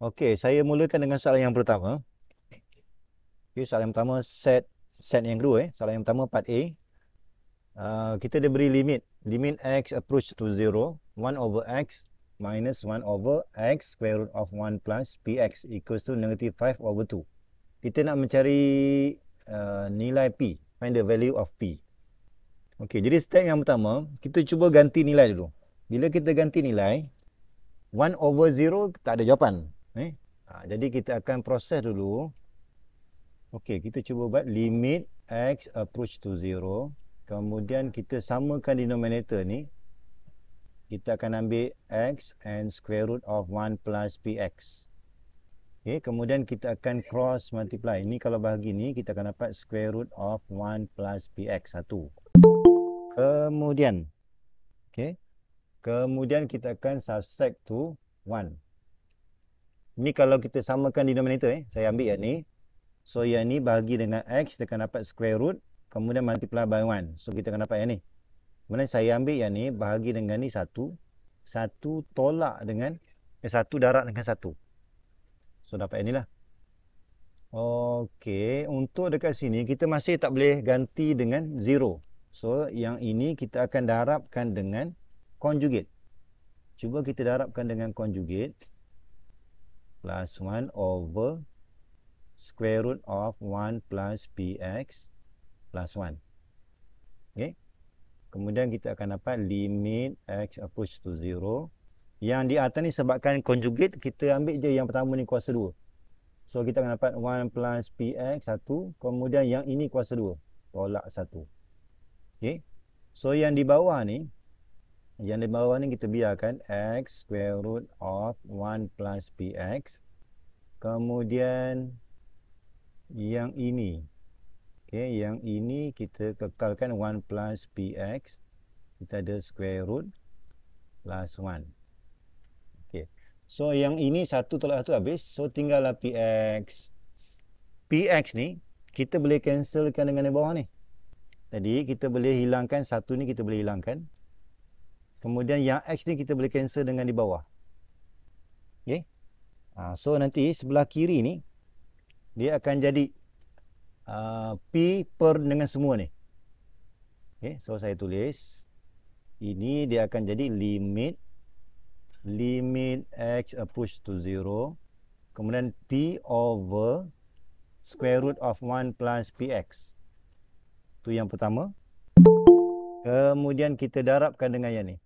Okey, saya mulakan dengan soalan yang pertama. Okay, soalan yang pertama set set yang kedua eh. Soalan yang pertama part A. Uh, kita diberi limit. Limit x approach to 0, 1 over x minus 1 over x square root of 1 plus px equals to negative 5 over 2. Kita nak mencari uh, nilai p. Find the value of p. Okey, jadi step yang pertama, kita cuba ganti nilai dulu. Bila kita ganti nilai, 1 over 0 tak ada jawapan. Eh? Ha, jadi kita akan proses dulu. Okey, kita cuba buat limit x approach to zero. Kemudian kita samakan denominator ni. Kita akan ambil x and square root of 1 plus px. Okey, kemudian kita akan cross multiply. Ini kalau bahagi ni, kita akan dapat square root of 1 plus px, 1. Kemudian, okey. Kemudian kita akan subtract to 1. Ni kalau kita samakan denominator eh. Saya ambil yang ni. So yang ni bahagi dengan X. Kita akan dapat square root. Kemudian multiply by 1. So kita akan dapat yang ni. Kemudian saya ambil yang ni. Bahagi dengan ni 1. 1 tolak dengan. Eh 1 darat dengan 1. So dapat yang ni lah. Okay. Untuk dekat sini. Kita masih tak boleh ganti dengan 0. So yang ini kita akan darabkan dengan conjugate. Cuba kita darabkan dengan conjugate plus 1 over square root of 1 plus px plus 1. Okay. Kemudian kita akan dapat limit x approach to 0. Yang di atas ni sebabkan conjugate, kita ambil je yang pertama ni kuasa 2. So kita akan dapat 1 plus px 1. Kemudian yang ini kuasa 2. Tolak 1. Okay. So yang di bawah ni, yang di bawah ni kita biarkan x square root of 1 plus px. Kemudian yang ini. Okay, yang ini kita kekalkan 1 plus px. Kita ada square root plus 1. Okay. So yang ini satu tolak satu habis. So tinggallah px. px ni kita boleh cancelkan dengan di bawah ni. Tadi kita boleh hilangkan satu ni kita boleh hilangkan. Kemudian yang X ni kita boleh cancel dengan di bawah. Okay. Ha, so nanti sebelah kiri ni. Dia akan jadi uh, P per dengan semua ni. Okay. So saya tulis. Ini dia akan jadi limit. Limit X approach to zero. Kemudian P over square root of 1 plus PX. Tu yang pertama. Kemudian kita darabkan dengan yang ni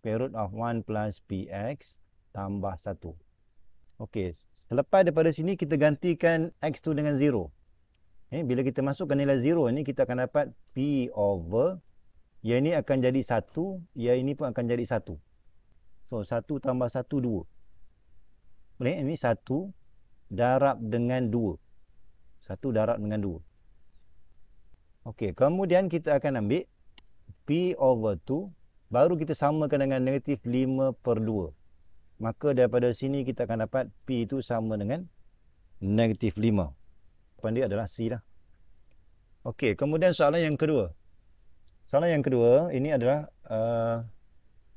square root of 1 plus px tambah 1. Okey, selepas daripada sini kita gantikan x tu dengan 0. Eh, bila kita masukkan nilai 0 ni kita akan dapat p over yang ini akan jadi 1, yang ini pun akan jadi 1. So 1 tambah 1 2. Boleh ini 1 darab dengan 2. 1 darab dengan 2. Okey, kemudian kita akan ambil p over 2 baru kita samakan dengan negatif 5 per 2. Maka daripada sini kita akan dapat P itu sama dengan negatif 5. Pandai dia adalah C lah. Okey, kemudian soalan yang kedua. Soalan yang kedua ini adalah uh,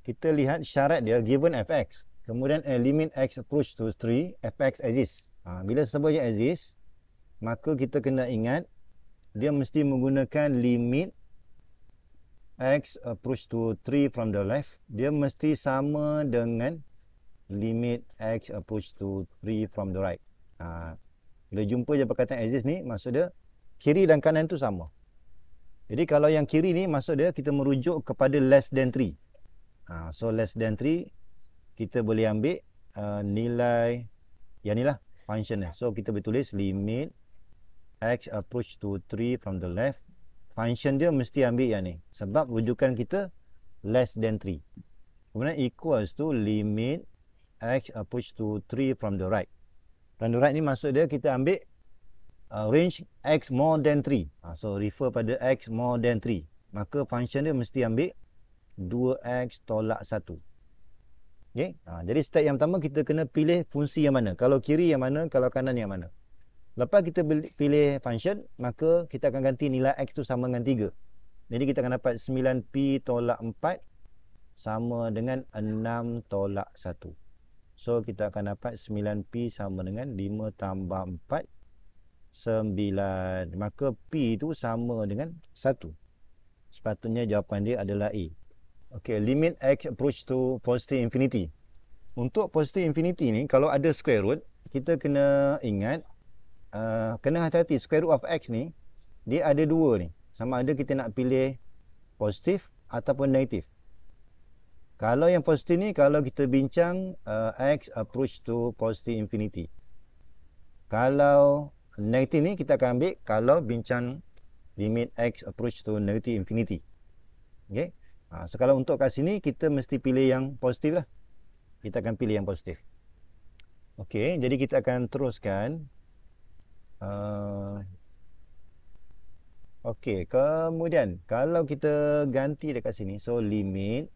kita lihat syarat dia given fx. Kemudian a eh, limit x approach to 3, fx exists. Ha, bila yang exists, maka kita kena ingat dia mesti menggunakan limit x approach to 3 from the left dia mesti sama dengan limit x approach to 3 from the right ha. bila jumpa je perkataan axis ni maksud dia kiri dan kanan tu sama jadi kalau yang kiri ni maksud dia kita merujuk kepada less than 3 ha. so less than 3 kita boleh ambil uh, nilai yang lah function dia so kita boleh tulis limit x approach to 3 from the left function dia mesti ambil yang ni sebab rujukan kita less than 3 kemudian equals to limit x approach to 3 from the right from the right ni maksud dia kita ambil uh, range x more than 3 uh, ha, so refer pada x more than 3 maka function dia mesti ambil 2x tolak 1 okay? uh, jadi step yang pertama kita kena pilih fungsi yang mana kalau kiri yang mana kalau kanan yang mana Lepas kita pilih function, maka kita akan ganti nilai x tu sama dengan 3. Jadi kita akan dapat 9p tolak 4 sama dengan 6 tolak 1. So kita akan dapat 9p sama dengan 5 tambah 4, 9. Maka p itu sama dengan 1. Sepatutnya jawapan dia adalah A. Okay, limit x approach to positive infinity. Untuk positive infinity ni, kalau ada square root, kita kena ingat Ah, kena hati-hati square root of x ni dia ada dua ni sama ada kita nak pilih positif ataupun negatif kalau yang positif ni kalau kita bincang uh, x approach to positive infinity kalau negatif ni kita akan ambil kalau bincang limit x approach to negative infinity okey ha, so kalau untuk kat sini kita mesti pilih yang positif lah kita akan pilih yang positif okey jadi kita akan teruskan Ah. Okey, kemudian kalau kita ganti dekat sini so limit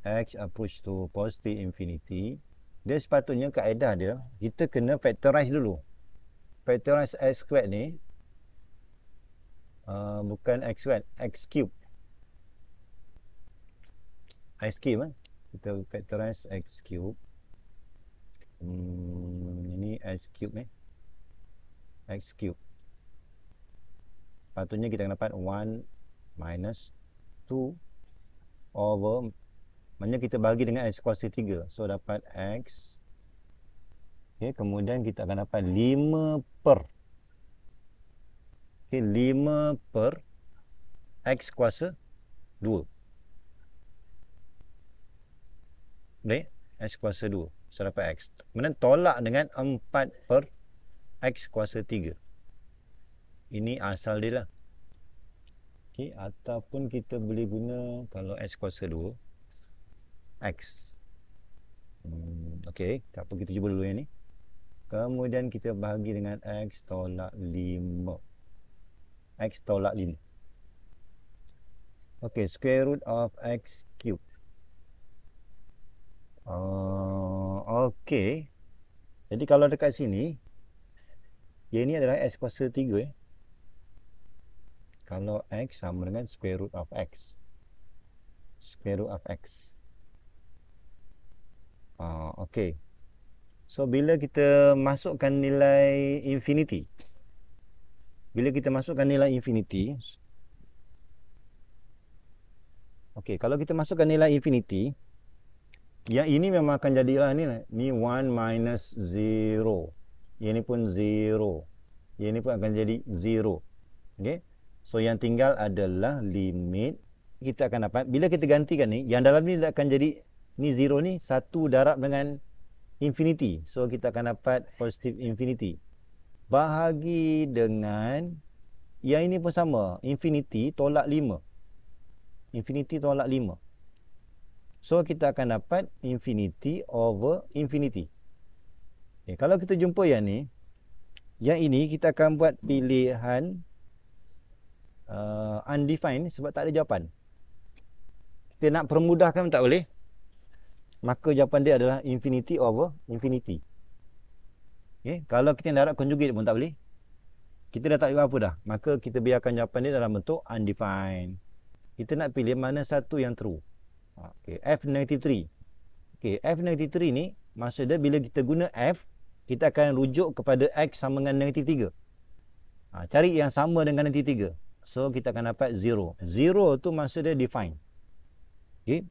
x approach to positive infinity dia sepatutnya kaedah dia kita kena factorize dulu. Factorize x squared ni uh, bukan x squared, x cube. x cube eh? kita factorize x cube. Hmm, ini x cube ni. Eh? x cube. Patutnya kita akan dapat 1 minus 2 over maknanya kita bagi dengan x kuasa 3. So dapat x okay, kemudian kita akan dapat 5 per okay, 5 per x kuasa 2. Okay, x kuasa 2. So dapat x. Kemudian tolak dengan 4 per X kuasa 3 Ini asal dia lah okay. Ataupun kita boleh guna Kalau X kuasa 2 X hmm, Okey, tak apa kita cuba dulu yang ni Kemudian kita bahagi dengan X tolak 5 X tolak 5 Okey, square root of X cube Uh, ah, Okey Jadi kalau dekat sini Y ini adalah x kuasa 3 eh. Kalau x sama dengan square root of x. Square root of x. Ah, okay. So, bila kita masukkan nilai infinity. Bila kita masukkan nilai infinity. Okay, kalau kita masukkan nilai infinity. Yang ini memang akan jadilah ni. Ni 1 minus 0. Yang ini pun 0. Yang ini pun akan jadi 0. okay? So yang tinggal adalah limit kita akan dapat bila kita gantikan ni yang dalam ni akan jadi ni 0 ni 1 darab dengan infinity. So kita akan dapat positive infinity. Bahagi dengan yang ini pun sama infinity tolak 5. Infinity tolak 5. So kita akan dapat infinity over infinity. Okay, eh, kalau kita jumpa yang ni, yang ini kita akan buat pilihan uh, undefined sebab tak ada jawapan. Kita nak permudahkan tak boleh. Maka jawapan dia adalah infinity over infinity. Okay, kalau kita nak conjugate pun tak boleh. Kita dah tak ada apa dah. Maka kita biarkan jawapan dia dalam bentuk undefined. Kita nak pilih mana satu yang true. Okay, F-3. Okay, F-3 ni maksudnya bila kita guna F, kita akan rujuk kepada X sama dengan negatif 3. Ha, cari yang sama dengan negatif 3. So, kita akan dapat 0. 0 tu maksud dia define. Okay.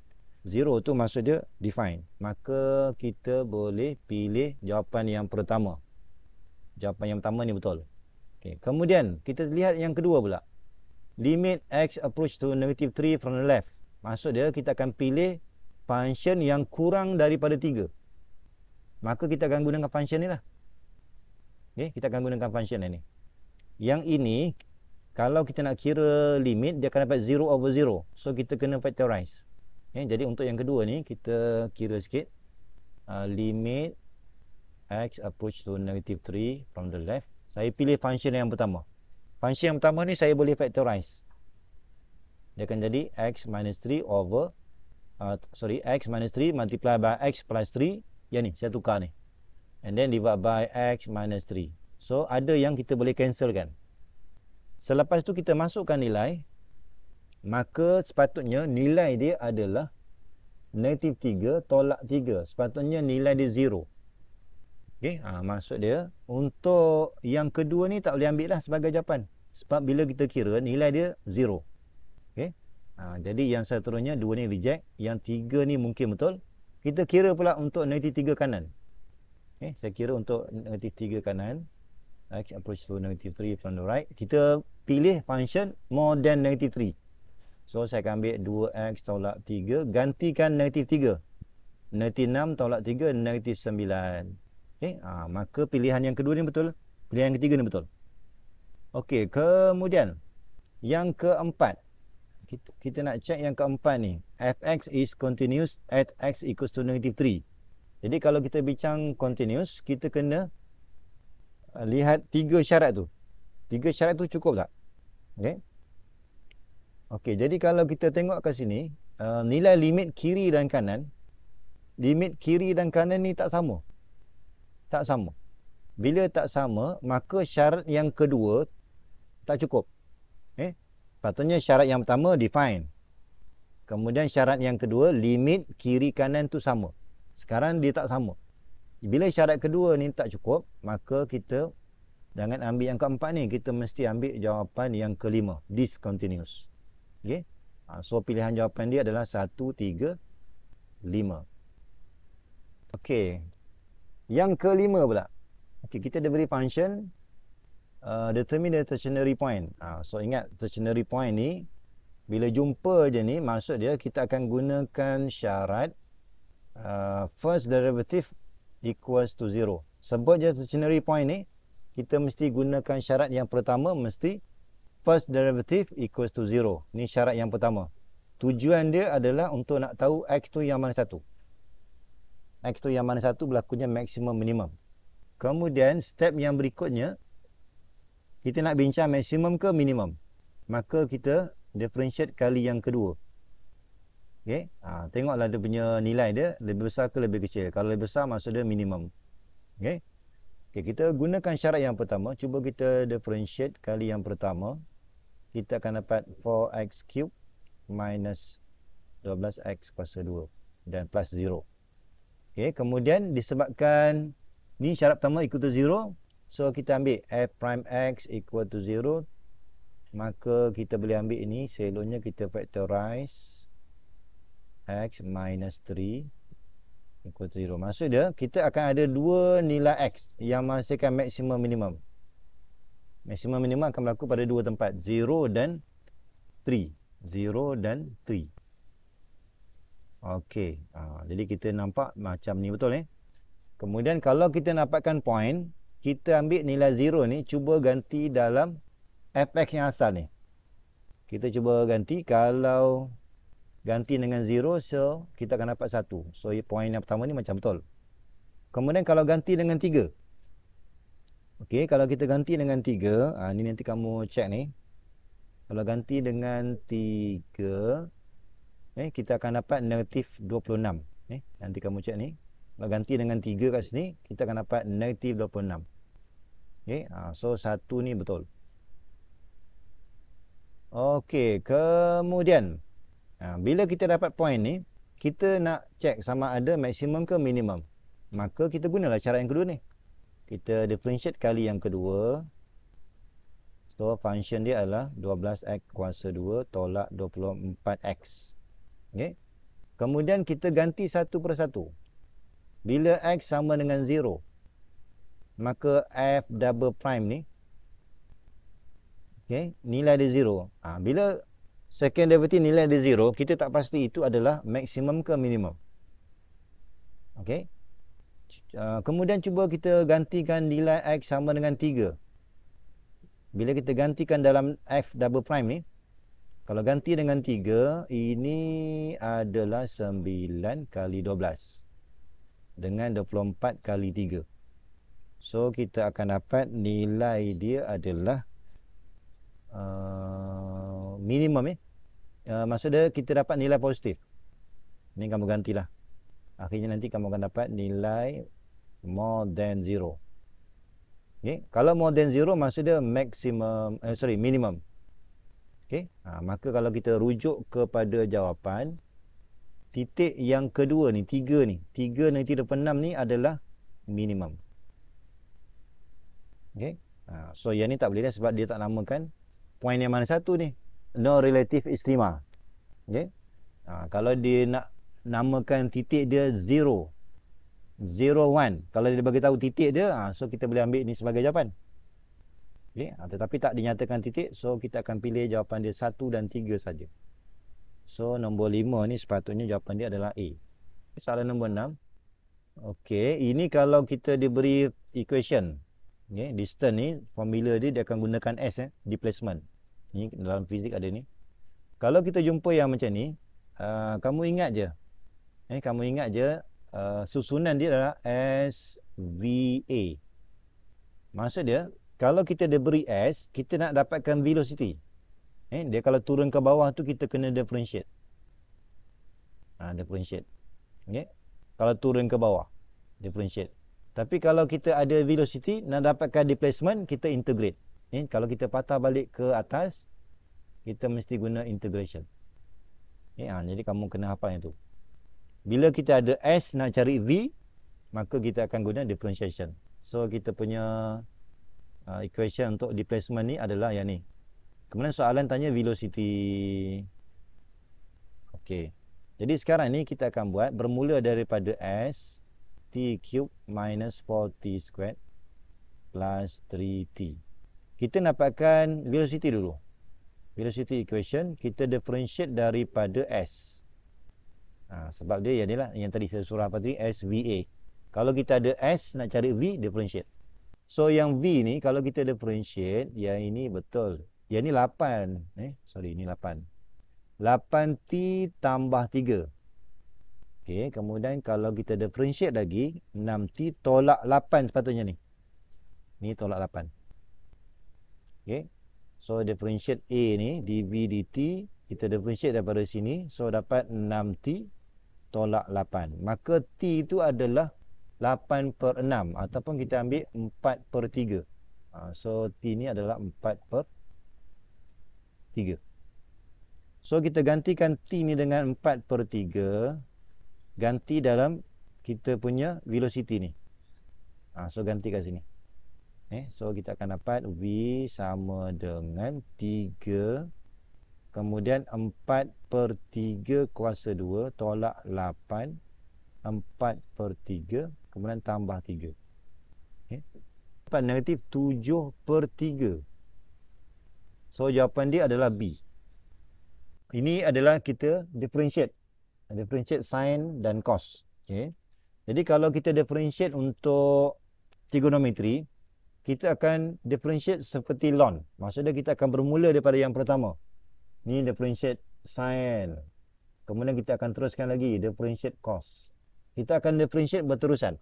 0 tu maksud dia define. Maka, kita boleh pilih jawapan yang pertama. Jawapan yang pertama ni betul. Okay. Kemudian, kita lihat yang kedua pula. Limit X approach to negative 3 from the left. Maksud dia, kita akan pilih function yang kurang daripada 3. Maka kita akan gunakan function ni lah okay, Kita akan gunakan function ni Yang ini Kalau kita nak kira limit Dia akan dapat 0 over 0 So kita kena factorize okay, Jadi untuk yang kedua ni Kita kira sikit uh, Limit X approach to negative 3 From the left Saya pilih function yang pertama Function yang pertama ni saya boleh factorize Dia akan jadi X minus 3 over uh, Sorry X minus 3 multiply by X plus 3 yang ni saya tukar ni and then divide by x minus 3 so ada yang kita boleh cancel kan selepas tu kita masukkan nilai maka sepatutnya nilai dia adalah negatif 3 tolak 3 sepatutnya nilai dia 0 Okay, ha, maksud dia untuk yang kedua ni tak boleh ambil lah sebagai jawapan sebab bila kita kira nilai dia 0 Okay, ha, jadi yang seterusnya dua ni reject yang tiga ni mungkin betul kita kira pula untuk negatif 3 kanan. Okay, eh, saya kira untuk negatif 3 kanan. X approach to negative 3 from the right. Kita pilih function more than negative 3. So, saya akan ambil 2X tolak 3. Gantikan negative 3. Negative 6 tolak 3. Negative 9. Okay, ha, maka pilihan yang kedua ni betul. Pilihan yang ketiga ni betul. Okey, kemudian. Yang keempat kita, nak check yang keempat ni fx is continuous at x equals to negative 3 jadi kalau kita bincang continuous kita kena uh, lihat tiga syarat tu tiga syarat tu cukup tak okey okey jadi kalau kita tengok kat sini uh, nilai limit kiri dan kanan limit kiri dan kanan ni tak sama tak sama bila tak sama maka syarat yang kedua tak cukup Patutnya syarat yang pertama define. Kemudian syarat yang kedua limit kiri kanan tu sama. Sekarang dia tak sama. Bila syarat kedua ni tak cukup, maka kita jangan ambil yang keempat ni, kita mesti ambil jawapan yang kelima, discontinuous. Okey. Ha, so pilihan jawapan dia adalah 1 3 5. Okey. Yang kelima pula. Okey, kita diberi function uh, determine the ternary point. Uh, so ingat ternary point ni bila jumpa je ni maksud dia kita akan gunakan syarat uh, first derivative equals to zero. Sebut je ternary point ni kita mesti gunakan syarat yang pertama mesti first derivative equals to zero. Ni syarat yang pertama. Tujuan dia adalah untuk nak tahu x tu yang mana satu. X tu yang mana satu berlakunya maksimum minimum. Kemudian step yang berikutnya kita nak bincang maksimum ke minimum maka kita differentiate kali yang kedua okey ha, tengoklah dia punya nilai dia lebih besar ke lebih kecil kalau lebih besar maksud dia minimum okey okey kita gunakan syarat yang pertama cuba kita differentiate kali yang pertama kita akan dapat 4x cube minus 12x kuasa 2 dan plus 0 okey kemudian disebabkan ni syarat pertama ikut 0 So kita ambil f prime x equal to 0 maka kita boleh ambil ini selonya kita factorize x minus 3 equal to 0. Maksud dia kita akan ada dua nilai x yang menghasilkan maksimum minimum. Maksimum minimum akan berlaku pada dua tempat 0 dan 3. 0 dan 3. Okey. Ha, jadi kita nampak macam ni betul eh. Kemudian kalau kita dapatkan point kita ambil nilai zero ni cuba ganti dalam fx yang asal ni kita cuba ganti kalau ganti dengan zero so kita akan dapat satu so point yang pertama ni macam betul kemudian kalau ganti dengan tiga Okey, kalau kita ganti dengan tiga ha, ni nanti kamu check ni kalau ganti dengan tiga eh, kita akan dapat negatif 26 eh, nanti kamu check ni kalau ganti dengan 3 kat sini, kita akan dapat negatif Okay. Ha, so satu ni betul. Okey, kemudian ha, bila kita dapat point ni, kita nak check sama ada maksimum ke minimum. Maka kita gunalah cara yang kedua ni. Kita differentiate kali yang kedua. So function dia adalah 12x kuasa 2 tolak 24x. Okey. Kemudian kita ganti satu persatu. Bila x sama dengan maka f double prime ni okey nilai dia zero ha, bila second derivative nilai dia zero kita tak pasti itu adalah maksimum ke minimum okey uh, kemudian cuba kita gantikan nilai x sama dengan 3 bila kita gantikan dalam f double prime ni kalau ganti dengan 3 ini adalah 9 kali 12 dengan 24 kali 3 So kita akan dapat nilai dia adalah uh, minimum eh. Uh, maksud kita dapat nilai positif. Ini kamu gantilah. Akhirnya nanti kamu akan dapat nilai more than zero. Okay. Kalau more than zero maksudnya dia maximum, eh, sorry minimum. Okay. Ha, maka kalau kita rujuk kepada jawapan, titik yang kedua ni, tiga ni, tiga nanti depan enam ni adalah minimum. Okay. Ha, so yang ni tak boleh dah sebab dia tak namakan point yang mana satu ni. No relative istima. Okay. Ha, kalau dia nak namakan titik dia zero. Zero one. Kalau dia bagi tahu titik dia, ha, so kita boleh ambil ni sebagai jawapan. Okay. Ha, tetapi tak dinyatakan titik, so kita akan pilih jawapan dia satu dan tiga saja. So nombor lima ni sepatutnya jawapan dia adalah A. Soalan nombor enam. Okey, ini kalau kita diberi equation okay, distance ni formula dia dia akan gunakan s eh displacement ni dalam fizik ada ni kalau kita jumpa yang macam ni uh, kamu ingat je eh kamu ingat je uh, susunan dia adalah s v a maksud dia kalau kita beri s kita nak dapatkan velocity eh dia kalau turun ke bawah tu kita kena differentiate ha, differentiate okey kalau turun ke bawah differentiate tapi kalau kita ada velocity nak dapatkan displacement, kita integrate. Ni eh, kalau kita patah balik ke atas, kita mesti guna integration. Eh, ha, jadi kamu kena hafal yang tu. Bila kita ada S nak cari V, maka kita akan guna differentiation. So kita punya uh, equation untuk displacement ni adalah yang ni. Kemudian soalan tanya velocity. Okey. Jadi sekarang ni kita akan buat bermula daripada S t cube minus 4t squared plus 3t. Kita dapatkan velocity dulu. Velocity equation kita differentiate daripada s. Ha, sebab dia yang inilah yang tadi saya suruh apa tadi sva. Kalau kita ada s nak cari v differentiate. So yang v ni kalau kita differentiate yang ini betul. Yang ini 8 eh sorry ini 8. 8t tambah 3. Okey, kemudian kalau kita differentiate lagi 6t tolak 8 sepatutnya ni. Ni tolak 8. Okey. So differentiate a ni dv dt kita differentiate daripada sini so dapat 6t tolak 8. Maka t itu adalah 8 per 6 ataupun kita ambil 4 per 3. Ha, so t ni adalah 4 per 3. So kita gantikan t ni dengan 4 per ganti dalam kita punya velocity ni. Ha, so ganti kat sini. Eh, so kita akan dapat V sama dengan 3 kemudian 4 per 3 kuasa 2 tolak 8 4 per 3 kemudian tambah 3. Eh, negatif 7 per 3. So jawapan dia adalah B. Ini adalah kita differentiate differentiate sine dan cos. Okay. Jadi kalau kita differentiate untuk trigonometri, kita akan differentiate seperti ln. Maksudnya kita akan bermula daripada yang pertama. Ini differentiate sine. Kemudian kita akan teruskan lagi differentiate cos. Kita akan differentiate berterusan.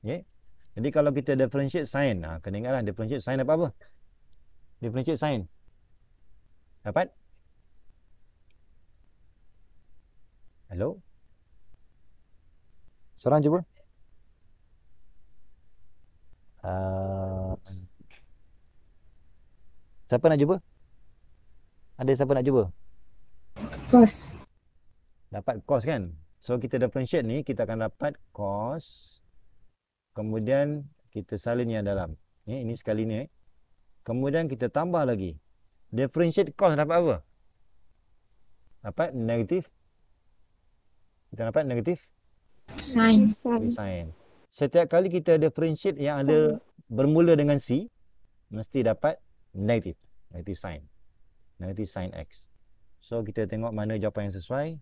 Okay. Jadi kalau kita differentiate sine, ha, kena ingatlah differentiate sine apa-apa. Differentiate sine. Dapat? Hello. Sorang cuba. Uh, ah. siapa nak cuba? Ada siapa nak cuba? Cos. Dapat cos kan? So kita differentiate ni kita akan dapat cos kemudian kita salin yang dalam. Ni eh, ini sekali ni. Eh. Kemudian kita tambah lagi. Differentiate cos dapat apa? Dapat Negatif? Kita dapat negatif? Sign. Sign. Setiap kali kita ada friendship yang ada sign. bermula dengan C, mesti dapat negatif. Negatif sign. Negatif sign X. So, kita tengok mana jawapan yang sesuai.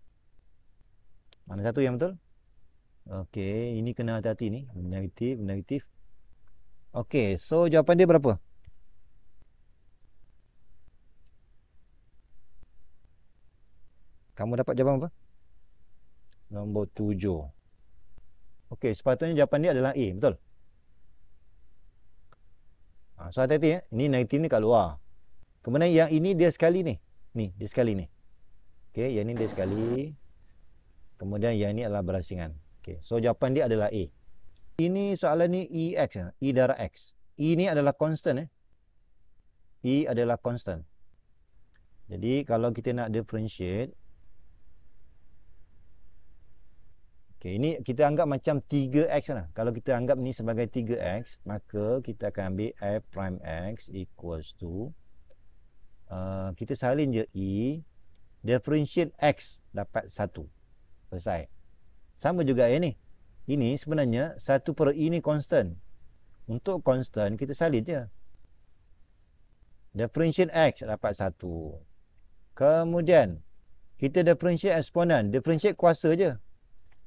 Mana satu yang betul? Okay. Ini kena hati-hati ni. Negatif, negatif. Okay. So, jawapan dia berapa? Kamu dapat jawapan apa? Nombor tujuh. Okey, sepatutnya jawapan dia adalah A. Betul? Ha, so, hati-hati. Eh? Ini 19 ni kat luar. Kemudian yang ini dia sekali ni. Ni, dia sekali ni. Okey, yang ini dia sekali. Kemudian yang ini adalah berasingan. Okey, so jawapan dia adalah A. Ini soalan ni e x, eh? E darah X. E ni adalah constant. Eh? E adalah constant. Jadi, kalau kita nak differentiate, Okay, ini kita anggap macam 3x lah. Kalau kita anggap ni sebagai 3x, maka kita akan ambil f prime x equals to uh, kita salin je e differentiate x dapat 1. Selesai. Sama juga ini. Ini sebenarnya 1 per e ni constant. Untuk constant kita salin je. Differentiate x dapat 1. Kemudian kita differentiate eksponen, differentiate kuasa je.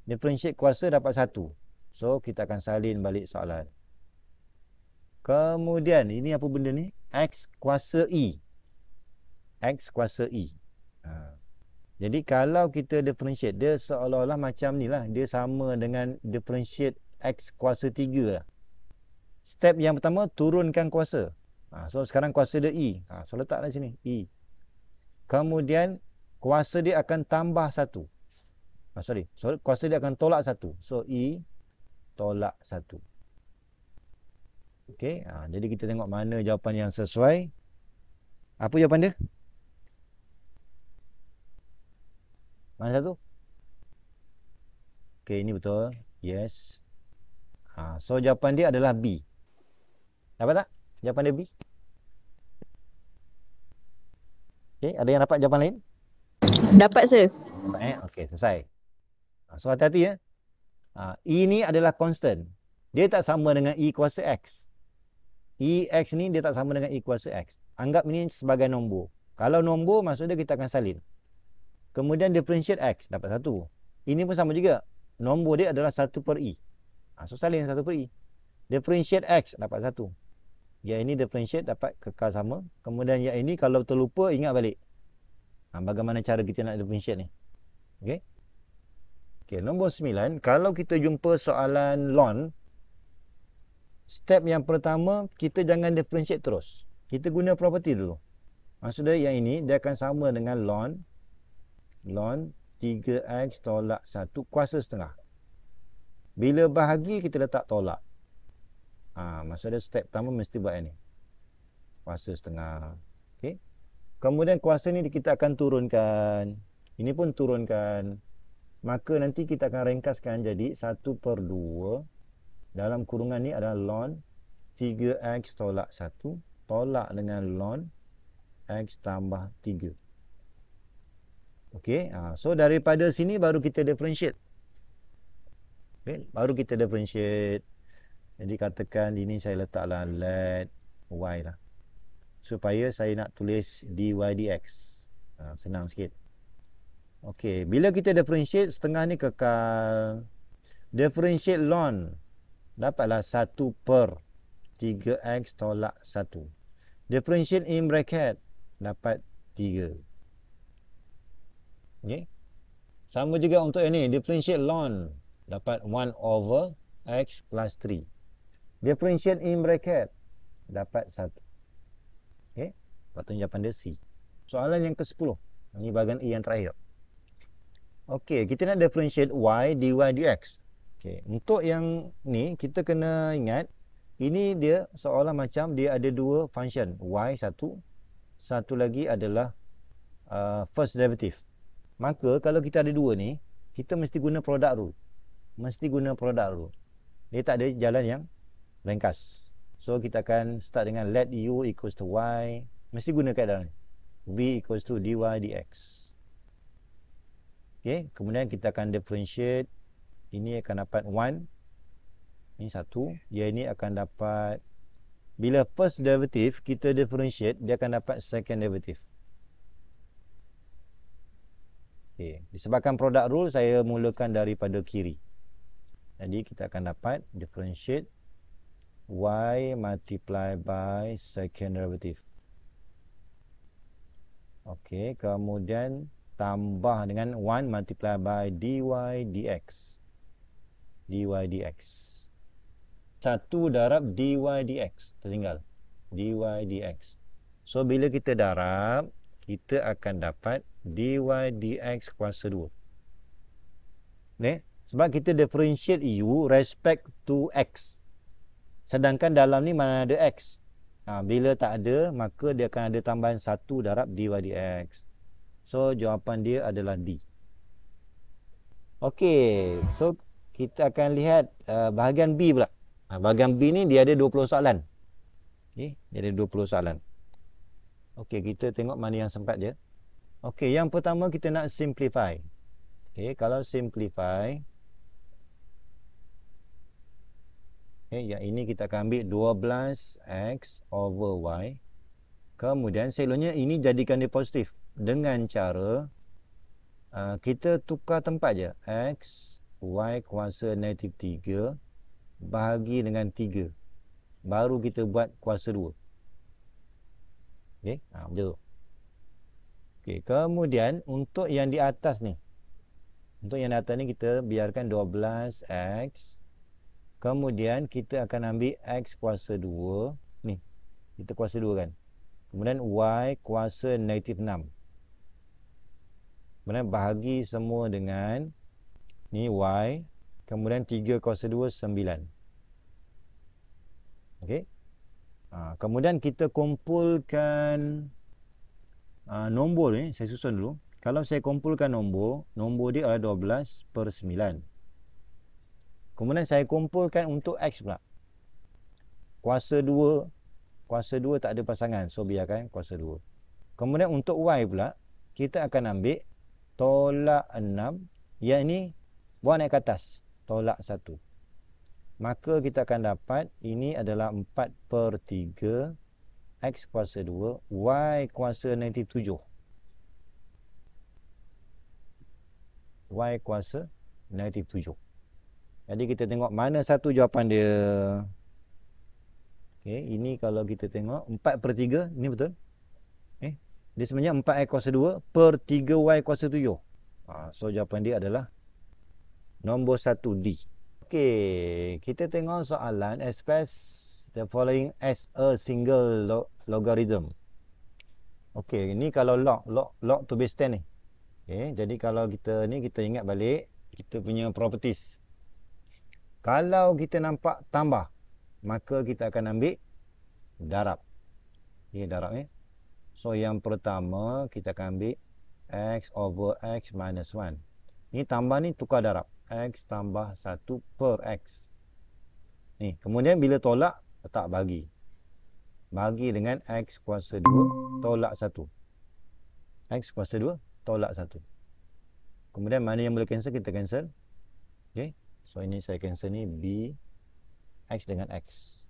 Differentiate kuasa dapat satu. So, kita akan salin balik soalan. Kemudian, ini apa benda ni? X kuasa E. X kuasa E. Ha. Jadi, kalau kita differentiate, dia seolah-olah macam ni lah. Dia sama dengan differentiate X kuasa 3 lah. Step yang pertama, turunkan kuasa. Ha. So, sekarang kuasa dia E. Ha. So, letaklah sini. E. Kemudian, kuasa dia akan tambah satu. Ah, sorry. So, kuasa dia akan tolak satu. So, E tolak satu. Okay, Ah, jadi, kita tengok mana jawapan yang sesuai. Apa jawapan dia? Mana satu? Okay, ini betul. Yes. Ah, so, jawapan dia adalah B. Dapat tak? Jawapan dia B. Okay, ada yang dapat jawapan lain? Dapat, sir. Dapat, eh? Okey, selesai. Ha, so hati-hati ya. Ha, e ni adalah constant. Dia tak sama dengan E kuasa X. E X ni dia tak sama dengan E kuasa X. Anggap ini sebagai nombor. Kalau nombor maksudnya kita akan salin. Kemudian differentiate X dapat satu. Ini e pun sama juga. Nombor dia adalah satu per E. Ha, so salin satu per E. Differentiate X dapat satu. Yang ini differentiate dapat kekal sama. Kemudian yang ini kalau terlupa ingat balik. Ha, bagaimana cara kita nak differentiate ni. Okay. Okay, nombor 9, kalau kita jumpa soalan loan, step yang pertama kita jangan differentiate terus. Kita guna property dulu. Maksudnya yang ini dia akan sama dengan loan loan 3x tolak 1 kuasa setengah. Bila bahagi kita letak tolak. Ah, ha, maksudnya step pertama mesti buat yang ni. Kuasa setengah. Okay, Kemudian kuasa ni kita akan turunkan. Ini pun turunkan maka nanti kita akan ringkaskan jadi 1 per 2 dalam kurungan ni adalah ln 3x tolak 1 tolak dengan ln x tambah 3 ok ha, so daripada sini baru kita differentiate okay. baru kita differentiate jadi katakan ini saya letaklah let y lah supaya saya nak tulis dy dx ha, senang sikit Okey, bila kita differentiate setengah ni kekal. Differentiate ln dapatlah 1 per 3x tolak 1. Differentiate in bracket dapat 3. Okey. Sama juga untuk ini, differentiate ln dapat 1 over x plus 3. Differentiate in bracket dapat 1. Okey. Patutnya jawapan dia C. Soalan yang ke-10. Ini bahagian E yang terakhir. Okey, kita nak differentiate y dy dx. Okey, untuk yang ni kita kena ingat ini dia seolah macam dia ada dua function, y satu, satu lagi adalah uh, first derivative. Maka kalau kita ada dua ni, kita mesti guna product rule. Mesti guna product rule. Dia tak ada jalan yang ringkas. So kita akan start dengan let u equals to y, mesti guna kaedah ni. v equals to dy dx. Okay. Kemudian kita akan differentiate. Ini akan dapat 1. Ini 1. Yang ini akan dapat. Bila first derivative kita differentiate. Dia akan dapat second derivative. Okay. Disebabkan product rule saya mulakan daripada kiri. Jadi kita akan dapat differentiate. Y multiply by second derivative. Okey, Kemudian tambah dengan 1 multiply by dy dx dy dx 1 darab dy dx tertinggal dy dx so bila kita darab kita akan dapat dy dx kuasa 2 ni sebab kita differentiate u respect to x sedangkan dalam ni mana ada x ha, bila tak ada maka dia akan ada tambahan 1 darab dy dx So jawapan dia adalah D. Okey, so kita akan lihat uh, bahagian B pula. Ha, bahagian B ni dia ada 20 soalan. Okey, eh, dia ada 20 soalan. Okey, kita tengok mana yang sempat je. Okey, yang pertama kita nak simplify. Okey, kalau simplify Okay, eh, yang ini kita akan ambil 12x over y. Kemudian selonya ini jadikan dia positif dengan cara uh, kita tukar tempat je x y kuasa negatif 3 bahagi dengan 3 baru kita buat kuasa 2 okey ha betul okey kemudian untuk yang di atas ni untuk yang di atas ni kita biarkan 12x kemudian kita akan ambil x kuasa 2 ni kita kuasa 2 kan kemudian y kuasa negatif Kemudian bahagi semua dengan ni y. Kemudian 3 kuasa 2, 9. Okey. Ha, kemudian kita kumpulkan ha, nombor ni. Saya susun dulu. Kalau saya kumpulkan nombor, nombor dia adalah 12 per 9. Kemudian saya kumpulkan untuk x pula. Kuasa 2. Kuasa 2 tak ada pasangan. So biarkan kuasa 2. Kemudian untuk y pula, kita akan ambil tolak enam, yang ini buang naik ke atas tolak satu. maka kita akan dapat ini adalah empat per tiga x kuasa dua y kuasa tujuh. y kuasa negatif tujuh. jadi kita tengok mana satu jawapan dia Okay, ini kalau kita tengok 4 per 3 ini betul dia sebenarnya 4x kuasa 2 per 3y kuasa 7. Ha, so jawapan dia adalah nombor 1 D. Okey, kita tengok soalan express the following as a single log logarithm. Okey, ini kalau log log log to base 10 ni. Okey, jadi kalau kita ni kita ingat balik kita punya properties. Kalau kita nampak tambah, maka kita akan ambil darab. Ini darab ni. Eh? So yang pertama kita akan ambil X over X minus 1 Ini tambah ni tukar darab X tambah 1 per X Ni kemudian bila tolak tak bagi Bagi dengan X kuasa 2 Tolak 1 X kuasa 2 Tolak 1 Kemudian mana yang boleh cancel Kita cancel Okay So ini saya cancel ni B X dengan X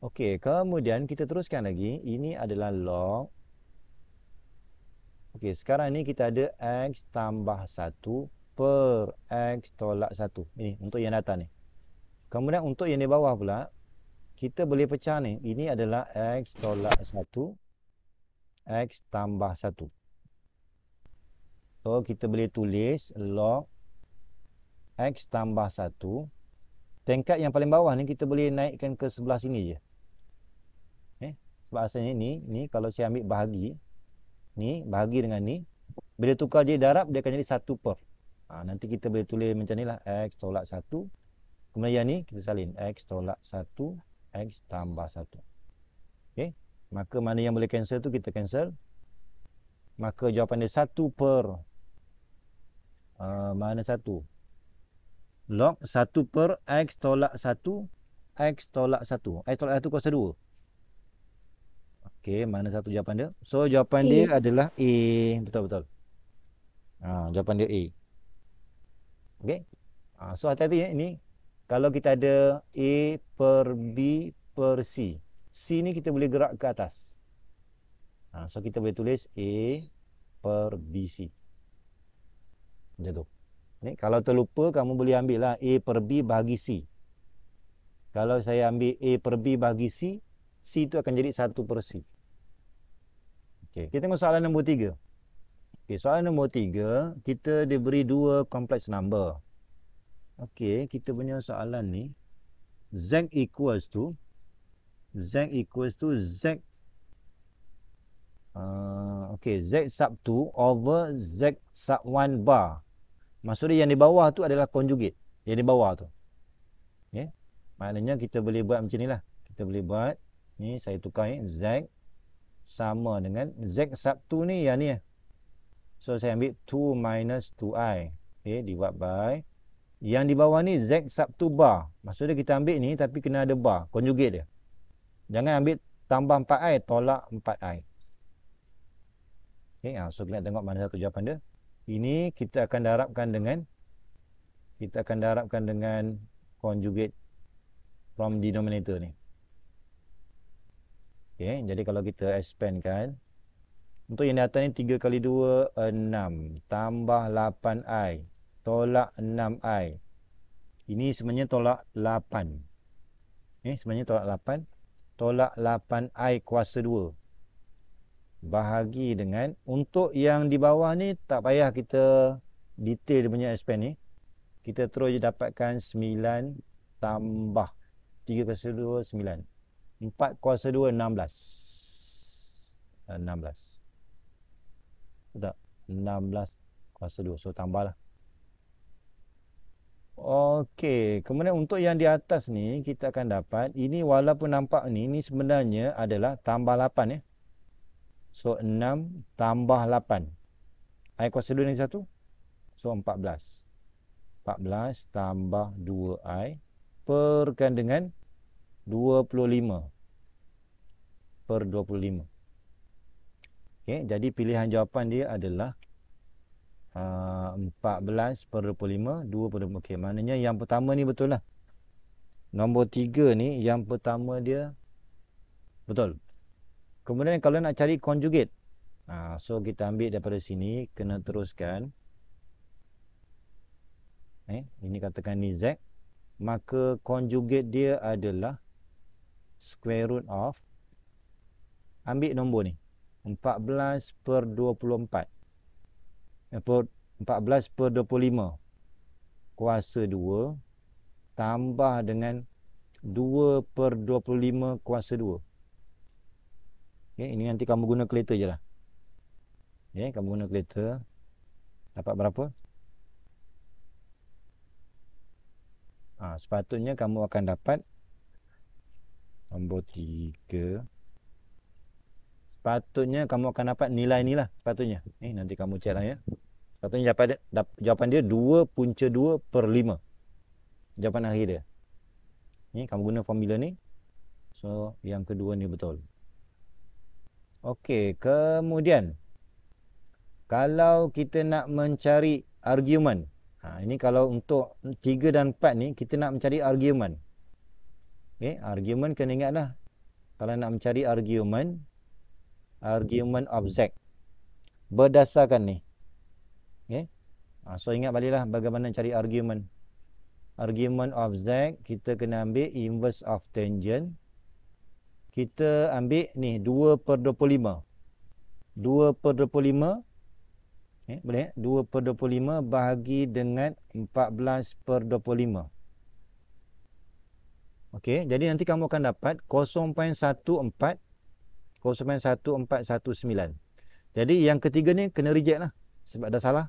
Okey, kemudian kita teruskan lagi. Ini adalah log. Okey, sekarang ni kita ada x tambah 1 per x tolak 1. Ini untuk yang datang ni. Kemudian untuk yang di bawah pula, kita boleh pecah ni. Ini adalah x tolak 1, x tambah 1. So, kita boleh tulis log x tambah 1. Tingkat yang paling bawah ni kita boleh naikkan ke sebelah sini je. Sebab asalnya ni, ni kalau saya ambil bahagi, ni bahagi dengan ni, bila tukar jadi darab, dia akan jadi satu per. Ha, nanti kita boleh tulis macam ni lah. X tolak satu. Kemudian yang ni, kita salin. X tolak satu. X tambah satu. Okay. Maka mana yang boleh cancel tu, kita cancel. Maka jawapan dia satu per. Uh, mana satu? Log satu per X tolak satu. X tolak satu. X tolak satu kuasa Okay, mana satu jawapan dia? So jawapan A. dia adalah A, betul-betul. Ha, jawapan dia A. Okay. Ha, so hati-hati ya, ini kalau kita ada A per B per C. C ni kita boleh gerak ke atas. Ha, so kita boleh tulis A per BC. Macam tu. Ni, kalau terlupa, kamu boleh ambil lah A per B bahagi C. Kalau saya ambil A per B bahagi C, C itu akan jadi satu per C. Okay. Kita tengok soalan nombor tiga. Okay, soalan nombor tiga, kita diberi dua kompleks number. Okey, kita punya soalan ni. Z equals to, Z equals to Z. Uh, Okey, Z sub 2 over Z sub 1 bar. Maksudnya yang di bawah tu adalah konjugit. Yang di bawah tu. Okey. Maknanya kita boleh buat macam ni lah. Kita boleh buat Ni saya tukar ni Z sama dengan Z sub 2 ni yang ni. So saya ambil 2 minus 2i. Okay, divide by. Yang di bawah ni Z sub 2 bar. Maksudnya kita ambil ni tapi kena ada bar. Conjugate dia. Jangan ambil tambah 4i, tolak 4i. Okay, ah, so kita tengok mana satu jawapan dia. Ini kita akan darabkan dengan kita akan darabkan dengan conjugate from denominator ni. Okay, jadi kalau kita expand kan. Untuk yang datang ni 3 kali 2, 6. Tambah 8i. Tolak 6i. Ini sebenarnya tolak 8. Eh, sebenarnya tolak 8. Tolak 8i kuasa 2. Bahagi dengan. Untuk yang di bawah ni tak payah kita detail dia punya expand ni. Kita terus je dapatkan 9 tambah 3 kuasa 2, 9. 4 kuasa enam belas, 16 eh, enam belas kuasa dua. So tambahlah Okey, kemudian untuk yang di atas ni kita akan dapat ini walaupun nampak ni ni sebenarnya adalah tambah lapan ya. So enam tambah lapan. I kuasa dua ni satu. So empat belas, empat belas tambah dua i perkan dengan 25 per 25. Okay, jadi pilihan jawapan dia adalah uh, ah, 14 per 25, 2 per 25. Okay, maknanya yang pertama ni betul lah. Nombor 3 ni yang pertama dia betul. Kemudian kalau nak cari conjugate. Uh, so kita ambil daripada sini, kena teruskan. Eh, ini katakan ni Z. Maka conjugate dia adalah square root of ambil nombor ni 14 per 24 14 per 25 kuasa 2 tambah dengan 2 per 25 kuasa 2 okay, ini nanti kamu guna kereta je lah okay, kamu guna kereta dapat berapa ha, sepatutnya kamu akan dapat 0.5 Nombor tiga Sepatutnya kamu akan dapat nilai ni lah Sepatutnya Ni eh, nanti kamu cek lah ya Sepatutnya jawapan dia, jawapan dia 2 punca 2 per 5 Jawapan akhir dia Ni kamu guna formula ni So yang kedua ni betul Okey, kemudian Kalau kita nak mencari argument ha, Ini kalau untuk 3 dan 4 ni Kita nak mencari argument Okay, argument kena ingatlah. Kalau nak mencari argument, argument object berdasarkan ni. Okay. Ah, so ingat baliklah bagaimana cari argument. Argument object kita kena ambil inverse of tangent. Kita ambil ni 2 per 25. 2 per 25. Okay, boleh? 2 per 25 bahagi dengan 14 per 25. 25. Okey, jadi nanti kamu akan dapat 0.14 0.1419. Jadi yang ketiga ni kena reject lah sebab dah salah.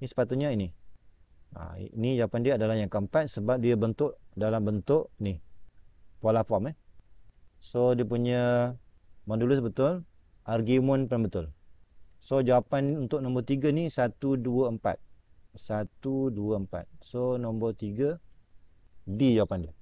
Ini sepatutnya ini. Ah ha, ini jawapan dia adalah yang keempat sebab dia bentuk dalam bentuk ni. Pola form eh. So dia punya modulus betul, argument pun betul. So jawapan untuk nombor 3 ni 124. 124. So nombor 3 D jawapan dia.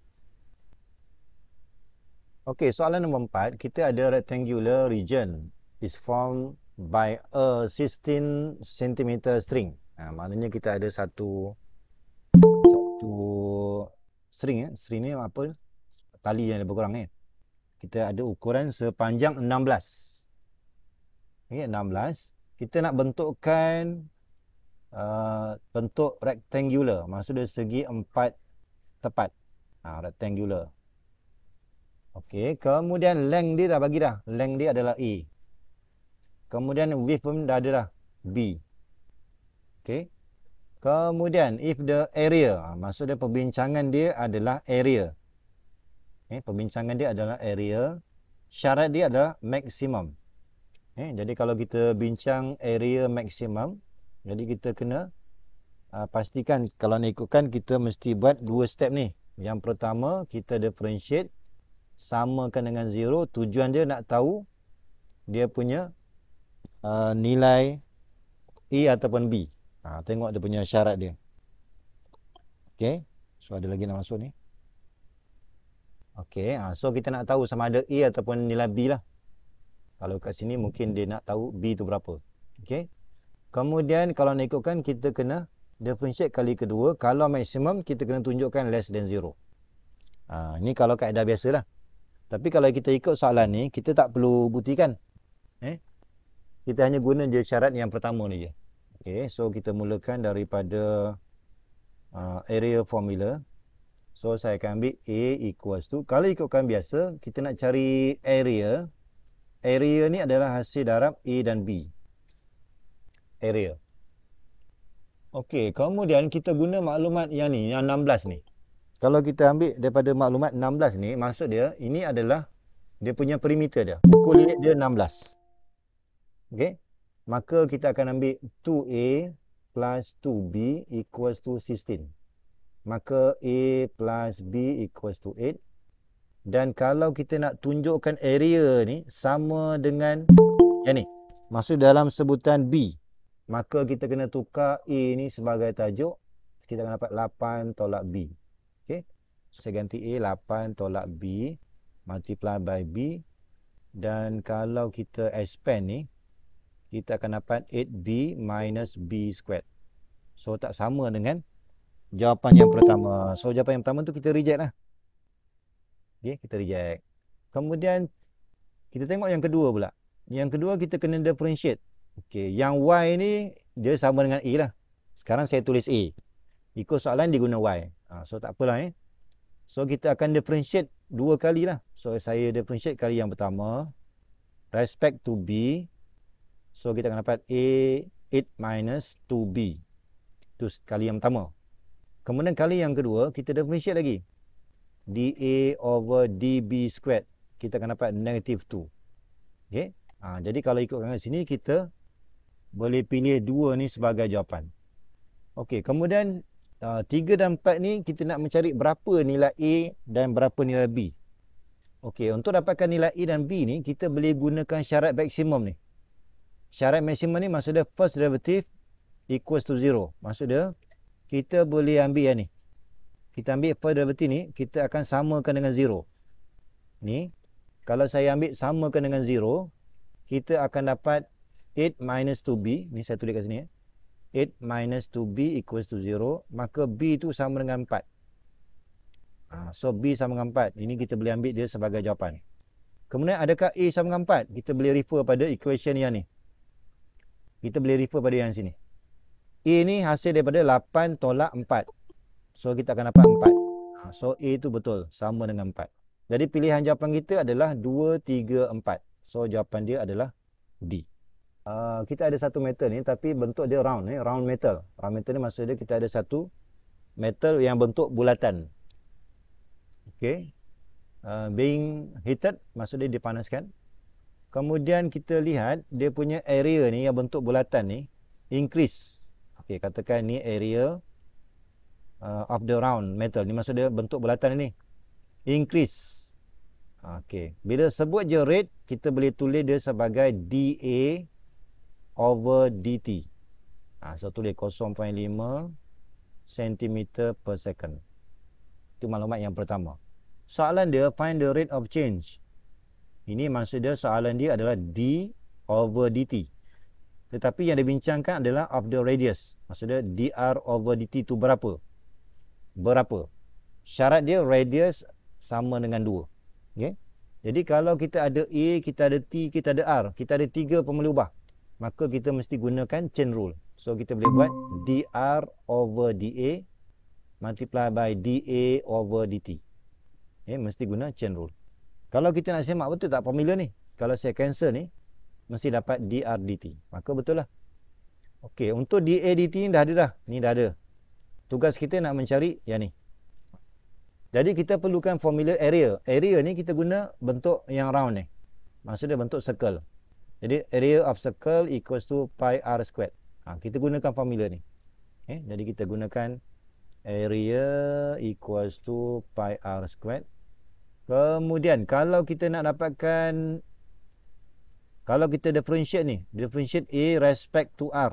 Okey, soalan nombor empat. Kita ada rectangular region is formed by a 16 cm string. Ha, maknanya kita ada satu satu string. Eh. String ni apa? Tali yang lebih kurang. Eh. Kita ada ukuran sepanjang 16. Okay, 16. Kita nak bentukkan uh, bentuk rectangular. Maksudnya segi empat tepat. Ha, rectangular. Okey, kemudian length dia dah bagi dah. Length dia adalah A. Kemudian width pun dah ada dah. B. Okey. Kemudian if the area, ha, maksud dia perbincangan dia adalah area. Eh, perbincangan dia adalah area. Syarat dia adalah maksimum. Eh, jadi kalau kita bincang area maksimum, jadi kita kena uh, pastikan kalau nak ikutkan kita mesti buat dua step ni. Yang pertama kita differentiate samakan dengan 0 tujuan dia nak tahu dia punya uh, nilai E ataupun B ha, tengok dia punya syarat dia ok so ada lagi nak masuk ni ok ha, so kita nak tahu sama ada E ataupun nilai B lah kalau kat sini mungkin dia nak tahu B tu berapa ok kemudian kalau nak ikutkan kita kena differentiate kali kedua kalau maksimum kita kena tunjukkan less than 0 ha, ni kalau kaedah biasa lah tapi kalau kita ikut soalan ni, kita tak perlu buktikan. Eh? Kita hanya guna je syarat yang pertama ni je. Okay, so kita mulakan daripada uh, area formula. So saya akan ambil A equals to. Kalau ikutkan biasa, kita nak cari area. Area ni adalah hasil darab A dan B. Area. Okey, kemudian kita guna maklumat yang ni, yang 16 ni. Kalau kita ambil daripada maklumat 16 ni, maksud dia ini adalah dia punya perimeter dia. Koordinat dia 16. Okey. Maka kita akan ambil 2A plus 2B equals to 16. Maka A plus B equals to 8. Dan kalau kita nak tunjukkan area ni sama dengan yang ni. Maksud dalam sebutan B. Maka kita kena tukar A ni sebagai tajuk. Kita akan dapat 8 tolak B saya ganti A 8 tolak B multiply by B dan kalau kita expand ni kita akan dapat 8B minus B squared so tak sama dengan jawapan yang pertama so jawapan yang pertama tu kita reject lah ok kita reject kemudian kita tengok yang kedua pula yang kedua kita kena differentiate ok yang Y ni dia sama dengan A lah sekarang saya tulis A ikut soalan dia guna Y ha, so tak takpelah eh So kita akan differentiate dua kali lah. So saya differentiate kali yang pertama. Respect to B. So kita akan dapat A 8 minus 2B. Itu kali yang pertama. Kemudian kali yang kedua kita differentiate lagi. DA over DB squared. Kita akan dapat negative 2. Okay. Ha, jadi kalau ikutkan kat sini kita boleh pilih dua ni sebagai jawapan. Okey, kemudian 3 ah, dan 4 ni kita nak mencari berapa nilai A dan berapa nilai B. Okey, untuk dapatkan nilai A dan B ni kita boleh gunakan syarat maksimum ni. Syarat maksimum ni maksud dia first derivative equals to zero. Maksud dia kita boleh ambil yang ni. Kita ambil first derivative ni kita akan samakan dengan zero. Ni kalau saya ambil samakan dengan zero, kita akan dapat 8 minus 2B ni saya tulis kat sini ya. 8 minus 2B equals to 0 Maka B itu sama dengan 4 ha, So B sama dengan 4 Ini kita boleh ambil dia sebagai jawapan Kemudian adakah A sama dengan 4 Kita boleh refer pada equation yang ni Kita boleh refer pada yang sini A ni hasil daripada 8 tolak 4 So kita akan dapat 4 ha, So A itu betul sama dengan 4 Jadi pilihan jawapan kita adalah 2, 3, 4 So jawapan dia adalah D uh, kita ada satu metal ni tapi bentuk dia round ni, round metal. Round metal ni maksud dia kita ada satu metal yang bentuk bulatan. Okey. Uh, ah, being heated maksud dia dipanaskan. Kemudian kita lihat dia punya area ni yang bentuk bulatan ni increase. Okey, katakan ni area uh, of the round metal. Ni maksud dia bentuk bulatan ni. Increase. Okey. Bila sebut je rate, kita boleh tulis dia sebagai DA over dt. Ha, ah, so tulis 0.5 cm per second. Itu maklumat yang pertama. Soalan dia find the rate of change. Ini maksud dia soalan dia adalah d over dt. Tetapi yang dibincangkan adalah of the radius. Maksud dia dr over dt itu berapa? Berapa? Syarat dia radius sama dengan 2. Okay? Jadi kalau kita ada A, kita ada T, kita ada R. Kita ada tiga pemelubah maka kita mesti gunakan chain rule. So kita boleh buat dr over da multiply by da over dt. Eh, mesti guna chain rule. Kalau kita nak semak betul tak formula ni? Kalau saya cancel ni, mesti dapat dr dt. Maka betul lah. Okey, untuk da dt ni dah ada dah. Ni dah ada. Tugas kita nak mencari yang ni. Jadi kita perlukan formula area. Area ni kita guna bentuk yang round ni. Maksudnya bentuk circle. Jadi area of circle equals to pi r squared. Ha, kita gunakan formula ni. Okay, eh, jadi kita gunakan area equals to pi r squared. Kemudian kalau kita nak dapatkan kalau kita differentiate ni, differentiate a respect to r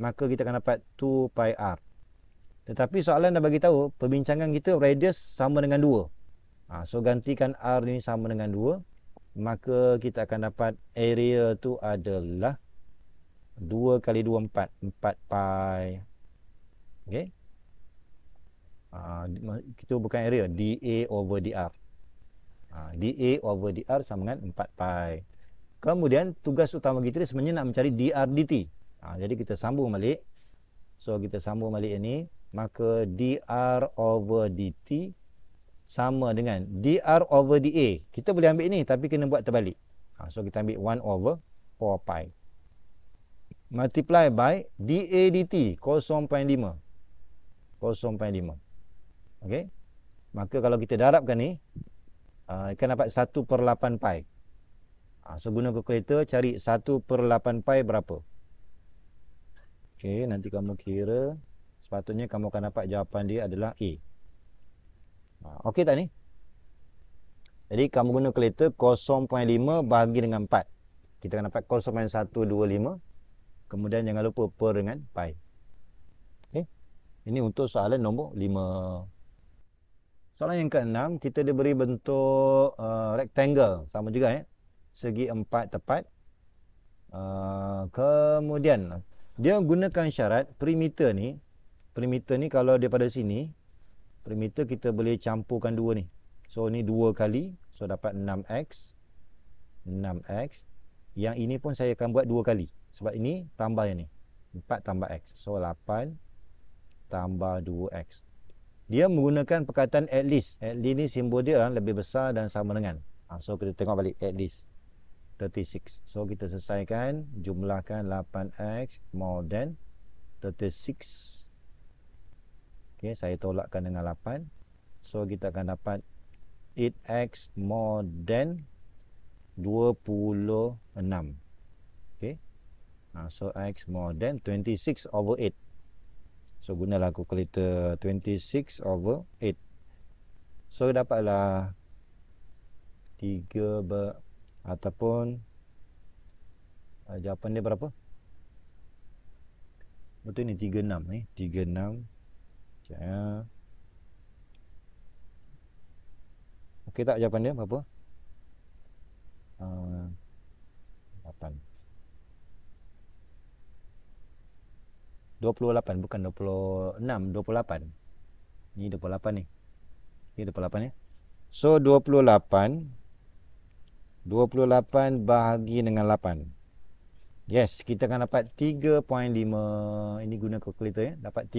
maka kita akan dapat 2 pi r. Tetapi soalan dah bagi tahu perbincangan kita radius sama dengan 2. Ha, so gantikan r ni sama dengan maka kita akan dapat area tu adalah 2 kali 2 4 pi okey ah itu bukan area dA over dr ah dA over dr sama dengan 4 pi kemudian tugas utama kita sebenarnya nak mencari dr dt ah jadi kita sambung balik so kita sambung balik ini maka dr over dt sama dengan dr over da. Kita boleh ambil ni tapi kena buat terbalik. Ha, so kita ambil 1 over 4 pi. Multiply by da dt 0.5. 0.5. Okay. Maka kalau kita darabkan ni, uh, kita dapat 1 per 8 pi. Ha, so guna kalkulator cari 1 per 8 pi berapa. Okay, nanti kamu kira sepatutnya kamu akan dapat jawapan dia adalah A. Ha, okey tak ni? Jadi kamu guna kereta 0.5 bahagi dengan 4. Kita akan dapat 0.125. Kemudian jangan lupa per dengan pi. Okey. Ini untuk soalan nombor 5. Soalan yang keenam kita diberi bentuk uh, rectangle. Sama juga ya. Eh? Segi 4 tepat. Uh, kemudian dia gunakan syarat perimeter ni. Perimeter ni kalau daripada sini Perimeter kita boleh campurkan dua ni. So ni dua kali. So dapat 6x. 6x. Yang ini pun saya akan buat dua kali. Sebab ini tambah yang ni. 4 tambah x. So 8 tambah 2x. Dia menggunakan perkataan at least. At least ni simbol dia lah, lebih besar dan sama dengan. Ha, so kita tengok balik. At least. 36. So kita selesaikan. Jumlahkan 8x more than 36 okay, saya tolakkan dengan 8 so kita akan dapat 8x more than 26 okay. Ha, so x more than 26 over 8 so gunalah calculator 26 over 8 so dapatlah 3 ber, ataupun eh, jawapan dia berapa betul ni 36 eh 36 Sekejap ya. Okey tak jawapan dia berapa? Uh, 8 28 bukan 26 28 Ni 28 ni Ni 28 ni So 28 28 bahagi dengan 8 Yes kita akan dapat 3.5 Ini guna kalkulator ya Dapat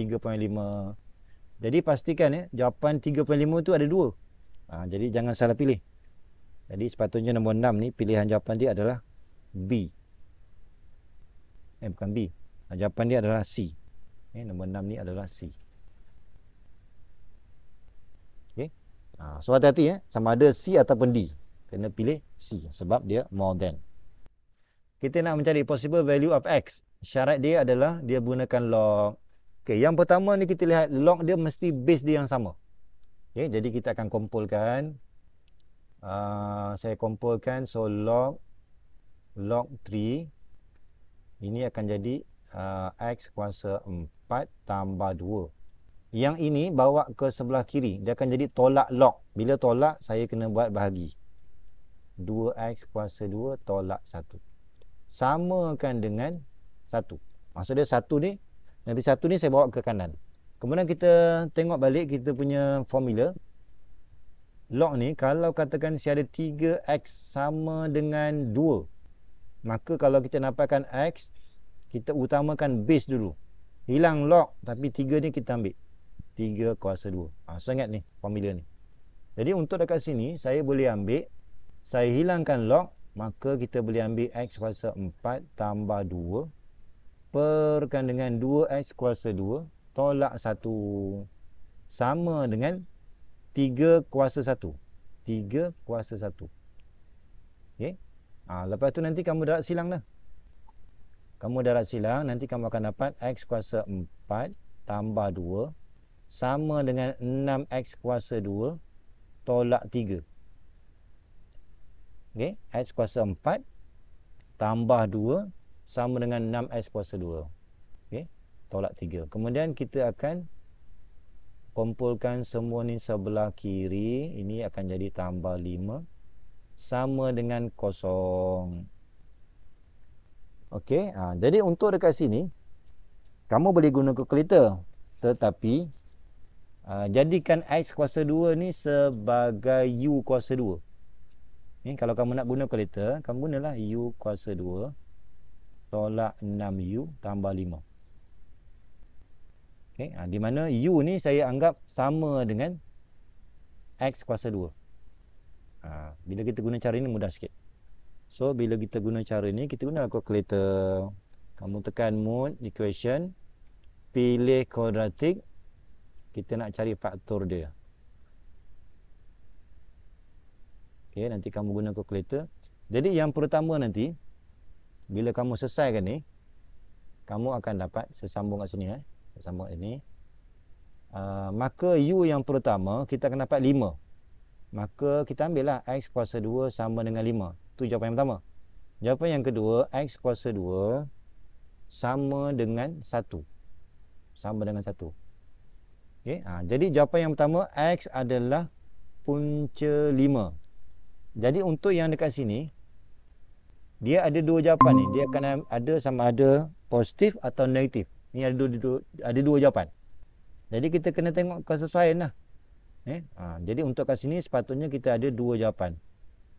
jadi pastikan ya, jawapan 3.5 tu ada dua. Ha, jadi jangan salah pilih. Jadi sepatutnya nombor 6 ni pilihan jawapan dia adalah B. Eh bukan B. Ah, jawapan dia adalah C. Eh, nombor 6 ni adalah C. Okay. Ha, ah, so hati-hati ya. Sama ada C ataupun D. Kena pilih C sebab dia more than. Kita nak mencari possible value of X. Syarat dia adalah dia gunakan log. Okey, yang pertama ni kita lihat log dia mesti base dia yang sama. Okey, jadi kita akan kumpulkan uh, saya kumpulkan so log log 3 ini akan jadi uh, x kuasa 4 tambah 2. Yang ini bawa ke sebelah kiri, dia akan jadi tolak log. Bila tolak, saya kena buat bahagi. 2x kuasa 2 tolak 1. Samakan dengan 1. Maksudnya 1 ni Nanti satu ni saya bawa ke kanan. Kemudian kita tengok balik kita punya formula. Log ni kalau katakan si ada 3x sama dengan 2. Maka kalau kita nampakkan x, kita utamakan base dulu. Hilang log tapi 3 ni kita ambil. 3 kuasa 2. Ha, so ingat ni formula ni. Jadi untuk dekat sini saya boleh ambil. Saya hilangkan log. Maka kita boleh ambil x kuasa 4 tambah 2 perkan dengan 2x kuasa 2 tolak 1 sama dengan 3 kuasa 1 3 kuasa 1 okay? ha, ah, lepas tu nanti kamu darat silang dah kamu darat silang nanti kamu akan dapat x kuasa 4 tambah 2 sama dengan 6x kuasa 2 tolak 3 okay? x kuasa 4 tambah 2 sama dengan 6x kuasa 2 okay? tolak 3 kemudian kita akan kumpulkan semua ni sebelah kiri ini akan jadi tambah 5 sama dengan kosong ok ha, jadi untuk dekat sini kamu boleh guna kalkulator tetapi ha, jadikan x kuasa 2 ni sebagai u kuasa 2 ni kalau kamu nak guna kalkulator kamu gunalah u kuasa 2 tolak 6U tambah 5. Okay. Ha, ah, di mana U ni saya anggap sama dengan X kuasa 2. Ha, ah, bila kita guna cara ini mudah sikit. So, bila kita guna cara ini, kita guna calculator. Kamu tekan mode equation. Pilih quadratic. Kita nak cari faktor dia. Okay, nanti kamu guna calculator. Jadi, yang pertama nanti bila kamu selesaikan ni kamu akan dapat sesambung kat sini eh sesambung ini uh, ah, maka u yang pertama kita akan dapat 5 maka kita ambil lah x kuasa 2 sama dengan 5 tu jawapan yang pertama jawapan yang kedua x kuasa 2 sama dengan 1 sama dengan 1 okey ha, jadi jawapan yang pertama x adalah punca 5 jadi untuk yang dekat sini dia ada dua jawapan ni. Dia akan ada sama ada positif atau negatif. Ni ada dua, dua ada dua jawapan. Jadi kita kena tengok kesesuaian lah. Eh? Ha, jadi untuk kat sini sepatutnya kita ada dua jawapan.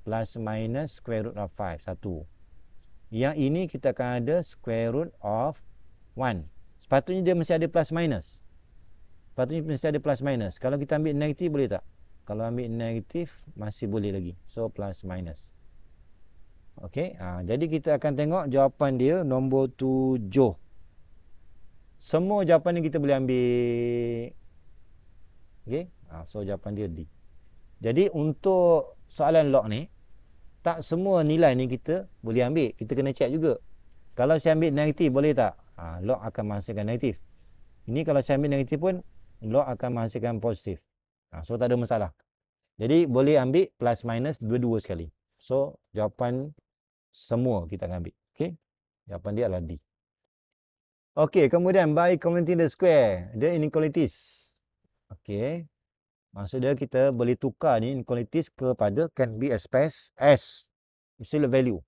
Plus minus square root of 5. Satu. Yang ini kita akan ada square root of 1. Sepatutnya dia mesti ada plus minus. Sepatutnya mesti ada plus minus. Kalau kita ambil negatif boleh tak? Kalau ambil negatif masih boleh lagi. So plus minus. Okey, ha, jadi kita akan tengok jawapan dia nombor tujuh. Semua jawapan ni kita boleh ambil. Okey, ha, so jawapan dia D. Jadi untuk soalan log ni, tak semua nilai ni kita boleh ambil. Kita kena check juga. Kalau saya ambil negatif boleh tak? Ha, log akan menghasilkan negatif. Ini kalau saya ambil negatif pun, log akan menghasilkan positif. Ha, so tak ada masalah. Jadi boleh ambil plus minus dua-dua sekali. So jawapan semua kita akan ambil. Okey. Jawapan dia adalah D. Okey, kemudian by community the square, the inequalities. Okey. Maksud dia kita boleh tukar ni inequalities kepada can be expressed as misalnya value.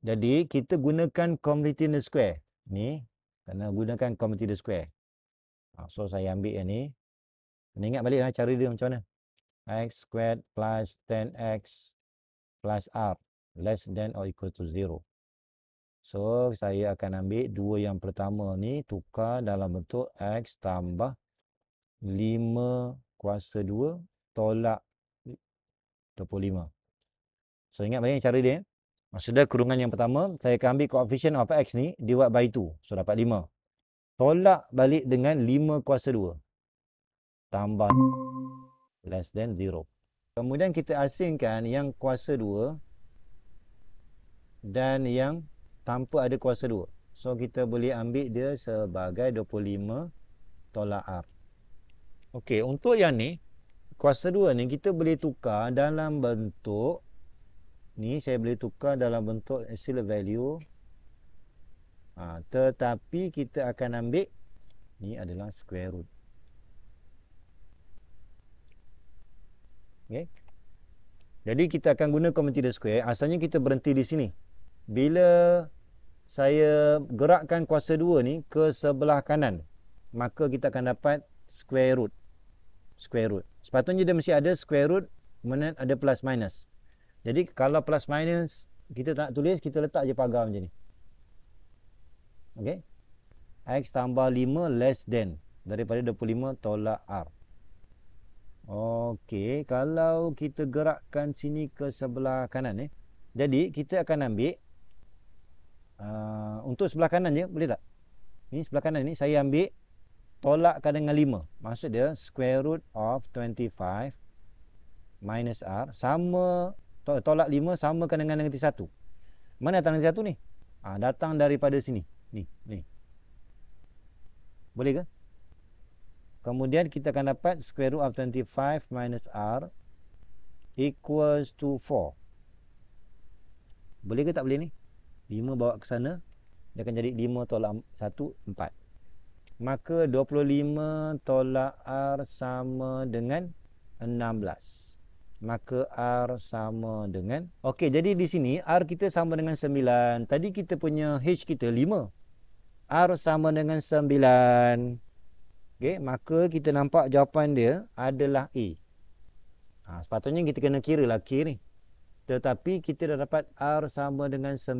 Jadi kita gunakan community the square ni kena gunakan community the square. Ha, so saya ambil yang ni. Kena ingat baliklah cara dia macam mana. x squared plus 10x plus r less than or equal to zero. So, saya akan ambil dua yang pertama ni tukar dalam bentuk X tambah 5 kuasa 2 tolak 25. So, ingat balik cara dia. Eh. Maksudnya, kurungan yang pertama, saya akan ambil coefficient of X ni divide by 2. So, dapat 5. Tolak balik dengan 5 kuasa 2. Tambah less than 0. Kemudian, kita asingkan yang kuasa 2 dan yang tanpa ada kuasa 2. So kita boleh ambil dia sebagai 25 tolak R. Okey, untuk yang ni kuasa 2 ni kita boleh tukar dalam bentuk ni saya boleh tukar dalam bentuk sila value. Ha, tetapi kita akan ambil ni adalah square root. Okay, Jadi kita akan guna common square. Asalnya kita berhenti di sini bila saya gerakkan kuasa 2 ni ke sebelah kanan maka kita akan dapat square root square root sepatutnya dia mesti ada square root kemudian ada plus minus jadi kalau plus minus kita tak tulis kita letak je pagar macam ni ok x tambah 5 less than daripada 25 tolak r ok kalau kita gerakkan sini ke sebelah kanan ni eh. jadi kita akan ambil Ah, untuk sebelah kanan je boleh tak? Ini sebelah kanan ni saya ambil tolakkan dengan 5. Maksud dia square root of 25 minus r sama to tolak 5 samakan dengan negatif 1. Mana datang negatif 1 ni? Ha, datang daripada sini. Ni, ni. Boleh ke? Kemudian kita akan dapat square root of 25 minus r equals to 4. Boleh ke tak boleh ni? Lima bawa ke sana Dia akan jadi lima tolak satu empat Maka dua puluh lima tolak R sama dengan enam belas Maka R sama dengan Okey jadi di sini R kita sama dengan sembilan Tadi kita punya H kita lima R sama dengan sembilan Okey maka kita nampak jawapan dia adalah A ha, Sepatutnya kita kena kira lah K ni tetapi kita dah dapat R sama dengan 9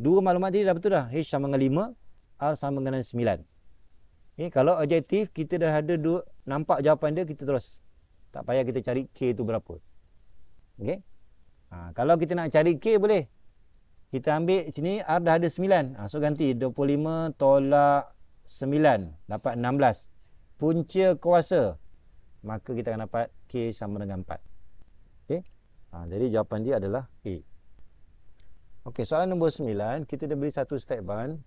Dua maklumat tadi dah betul dah H sama dengan 5 R sama dengan 9 okay, eh, Kalau objektif kita dah ada dua, Nampak jawapan dia kita terus Tak payah kita cari K tu berapa okay? ha, Kalau kita nak cari K boleh Kita ambil sini R dah ada 9 ha, So ganti 25 tolak 9 Dapat 16 Punca kuasa Maka kita akan dapat K sama dengan 4 Ha, jadi jawapan dia adalah A. Okey, soalan nombor 9, kita dah beri satu statement.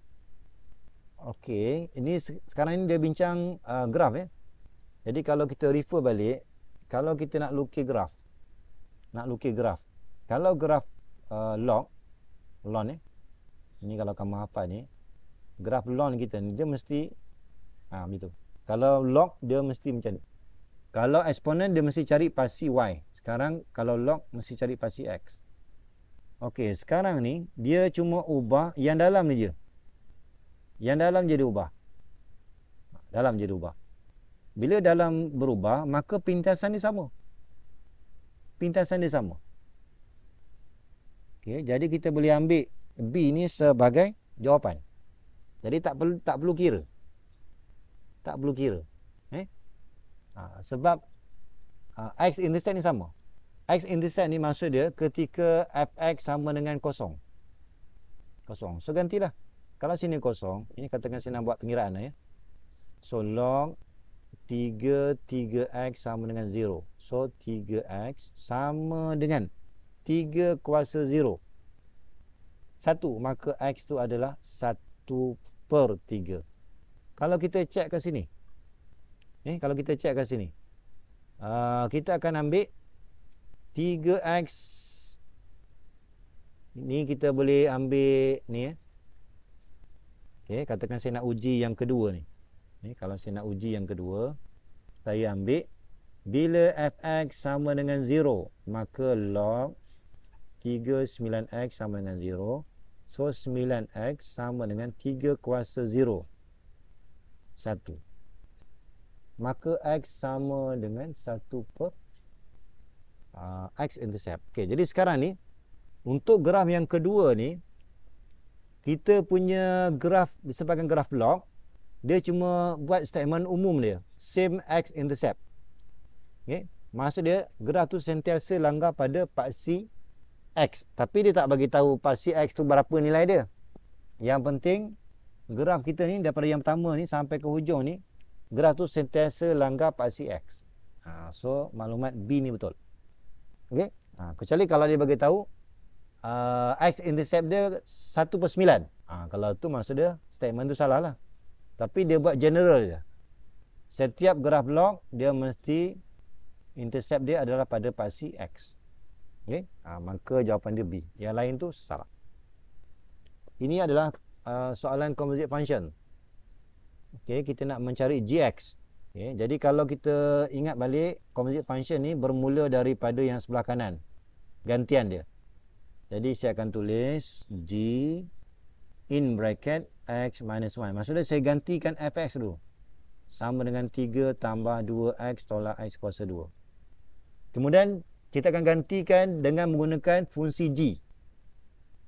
Okey, ini sekarang ini dia bincang uh, graf ya. Eh? Jadi kalau kita refer balik, kalau kita nak lukis graf, nak lukis graf. Kalau graf uh, log ln ni. Eh? Ini kalau kamu apa ni, graf log kita ni dia mesti ha begitu. Kalau log dia mesti macam ni. Kalau eksponen dia mesti cari pasti y. Sekarang kalau log mesti cari pasti X. Okey, sekarang ni dia cuma ubah yang dalam ni je. Yang dalam jadi ubah. Dalam jadi ubah. Bila dalam berubah, maka pintasan dia sama. Pintasan dia sama. Okey, jadi kita boleh ambil B ni sebagai jawapan. Jadi tak perlu tak perlu kira. Tak perlu kira. Eh? Ha, sebab Ha, X intercept ni sama. X intercept ni maksud dia ketika Fx sama dengan kosong. Kosong. So, gantilah. Kalau sini kosong, ini katakan saya nak buat pengiraan ya. So, log 3, 3X sama dengan 0. So, 3X sama dengan 3 kuasa 0. 1. Maka X tu adalah 1 per 3. Kalau kita check ke sini. Eh, kalau kita check ke sini uh, kita akan ambil 3x ini kita boleh ambil ni eh. Okey, katakan saya nak uji yang kedua ni. Ni kalau saya nak uji yang kedua, saya ambil bila fx sama dengan 0, maka log 39x sama dengan 0. So 9x sama dengan 3 kuasa 0. 1 maka x sama dengan 1 per uh, x intercept. Okay, jadi sekarang ni untuk graf yang kedua ni kita punya graf disebabkan graf blok dia cuma buat statement umum dia, same x intercept. Okay, maksud dia graf tu sentiasa langgar pada paksi x, tapi dia tak bagi tahu paksi x tu berapa nilai dia. Yang penting graf kita ni daripada yang pertama ni sampai ke hujung ni graf tu sentiasa langgar paksi X. Ha, so, maklumat B ni betul. Okey? Ha, kecuali kalau dia bagi tahu uh, X intercept dia 1 per 9. Ha, kalau tu maksud dia statement tu salah lah. Tapi dia buat general je. Setiap graf log dia mesti intercept dia adalah pada paksi X. Okey? Ha, maka jawapan dia B. Yang lain tu salah. Ini adalah uh, soalan composite function okay, kita nak mencari gx okay, jadi kalau kita ingat balik komposit function ni bermula daripada yang sebelah kanan gantian dia jadi saya akan tulis g in bracket x minus 1 maksudnya saya gantikan fx dulu sama dengan 3 tambah 2x tolak x kuasa 2 kemudian kita akan gantikan dengan menggunakan fungsi g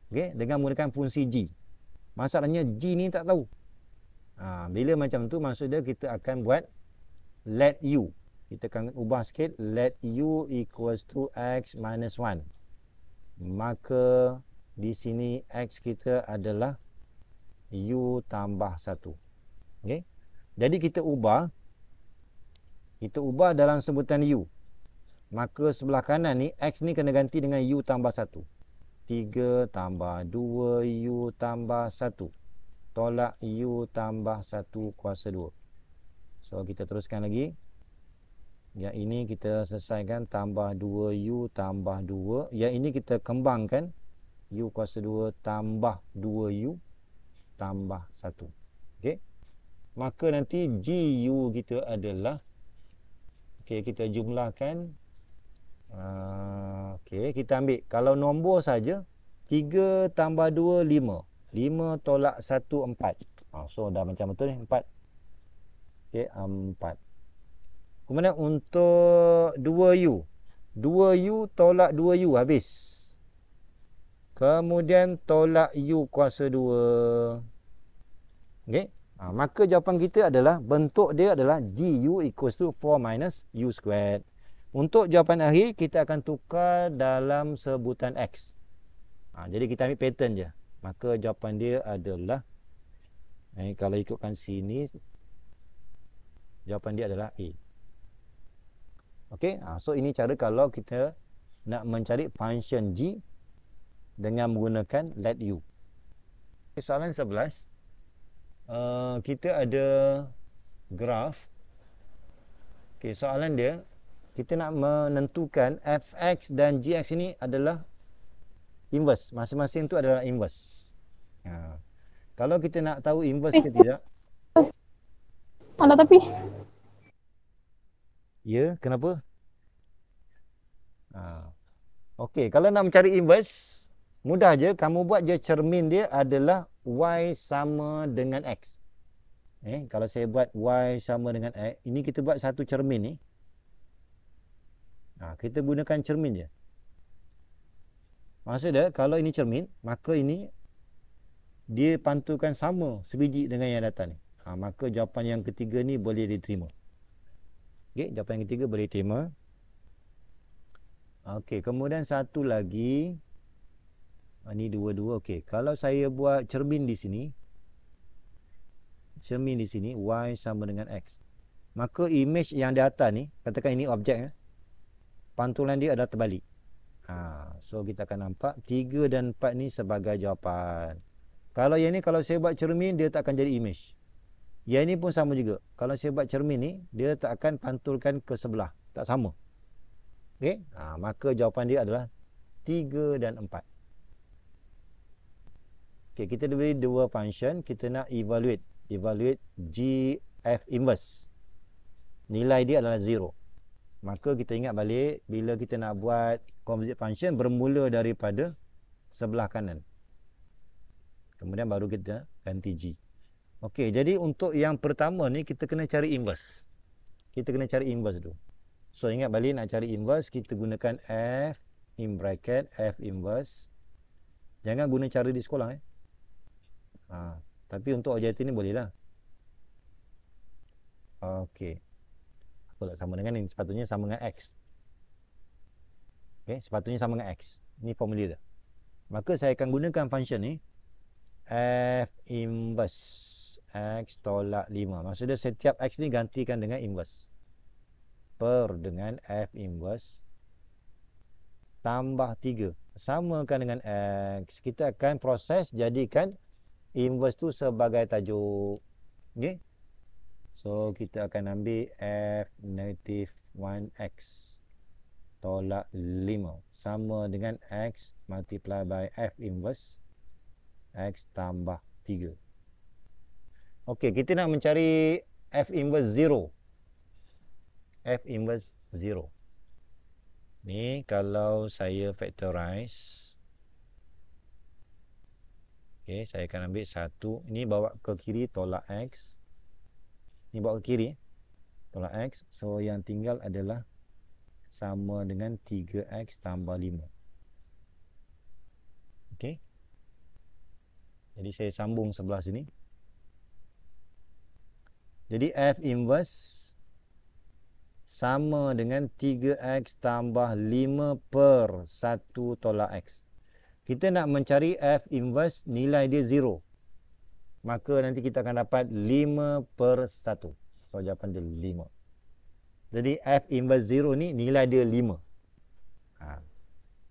okay? dengan menggunakan fungsi g masalahnya g ni tak tahu Ha, bila macam tu maksud dia kita akan buat let u. Kita akan ubah sikit let u equals to x minus 1. Maka di sini x kita adalah u tambah 1. Okay? Jadi kita ubah kita ubah dalam sebutan u. Maka sebelah kanan ni x ni kena ganti dengan u tambah 1. 3 tambah 2 u tambah 1 tolak U tambah 1 kuasa 2 so kita teruskan lagi Ya ini kita selesaikan tambah 2U tambah 2 Ya ini kita kembangkan U kuasa 2 tambah 2U tambah 1 Okey. maka nanti GU kita adalah Okey kita jumlahkan uh, ah, ok kita ambil kalau nombor saja 3 tambah 2 5 5 tolak 1 4 ha, so dah macam betul ni 4 ok 4 kemudian untuk 2U 2U tolak 2U habis kemudian tolak U kuasa 2 ok ha, ah, maka jawapan kita adalah bentuk dia adalah GU equals to 4 minus U squared untuk jawapan akhir kita akan tukar dalam sebutan X ha, jadi kita ambil pattern je maka jawapan dia adalah eh, kalau ikutkan sini jawapan dia adalah A Okey, ha, so ini cara kalau kita nak mencari function G dengan menggunakan let U okay, soalan 11 uh, eh, kita ada graf ok, soalan dia kita nak menentukan fx dan gx ini adalah inverse masing-masing tu adalah inverse ha. kalau kita nak tahu inverse ke tidak ada tapi ya kenapa ha. ok kalau nak mencari inverse mudah je kamu buat je cermin dia adalah y sama dengan x Eh, kalau saya buat Y sama dengan X. Ini kita buat satu cermin ni. Ha, kita gunakan cermin je. Maksud dia kalau ini cermin, maka ini dia pantulkan sama sebiji dengan yang datang ni. Ha, maka jawapan yang ketiga ni boleh diterima. Okay, jawapan yang ketiga boleh diterima. Okay, kemudian satu lagi. Ini ha, dua-dua. Okay, kalau saya buat cermin di sini. Cermin di sini, Y sama dengan X. Maka image yang di atas ni, katakan ini objek. Ya, pantulan dia adalah terbalik ha, So kita akan nampak 3 dan 4 ni sebagai jawapan Kalau yang ni kalau saya buat cermin Dia tak akan jadi image Yang ini pun sama juga Kalau saya buat cermin ni Dia tak akan pantulkan ke sebelah Tak sama okay? ha, Maka jawapan dia adalah 3 dan 4 Okay, kita diberi dua function kita nak evaluate evaluate g f inverse nilai dia adalah 0 maka kita ingat balik bila kita nak buat composite function bermula daripada sebelah kanan. Kemudian baru kita ganti G. Okey, jadi untuk yang pertama ni kita kena cari inverse. Kita kena cari inverse dulu. So ingat balik nak cari inverse kita gunakan F in bracket F inverse. Jangan guna cara di sekolah eh. Ha, tapi untuk objektif ni bolehlah. Okey. Apa sama dengan ni? Sepatutnya sama dengan X okay, sepatutnya sama dengan x ni formula dia maka saya akan gunakan function ni f inverse x tolak 5 maksudnya setiap x ni gantikan dengan inverse per dengan f inverse tambah 3 kan dengan x kita akan proses jadikan inverse tu sebagai tajuk okey so kita akan ambil f negative 1x tolak 5 sama dengan x multiply by f inverse x tambah 3 ok kita nak mencari f inverse 0 f inverse 0 ni kalau saya factorize ok saya akan ambil 1 ni bawa ke kiri tolak x ni bawa ke kiri tolak x so yang tinggal adalah sama dengan 3x tambah 5 Okey. jadi saya sambung sebelah sini jadi F inverse sama dengan 3x tambah 5 per 1 tolak x kita nak mencari F inverse nilai dia 0 maka nanti kita akan dapat 5 per 1 so jawapan dia 5 jadi F inverse 0 ni nilai dia 5. Ha.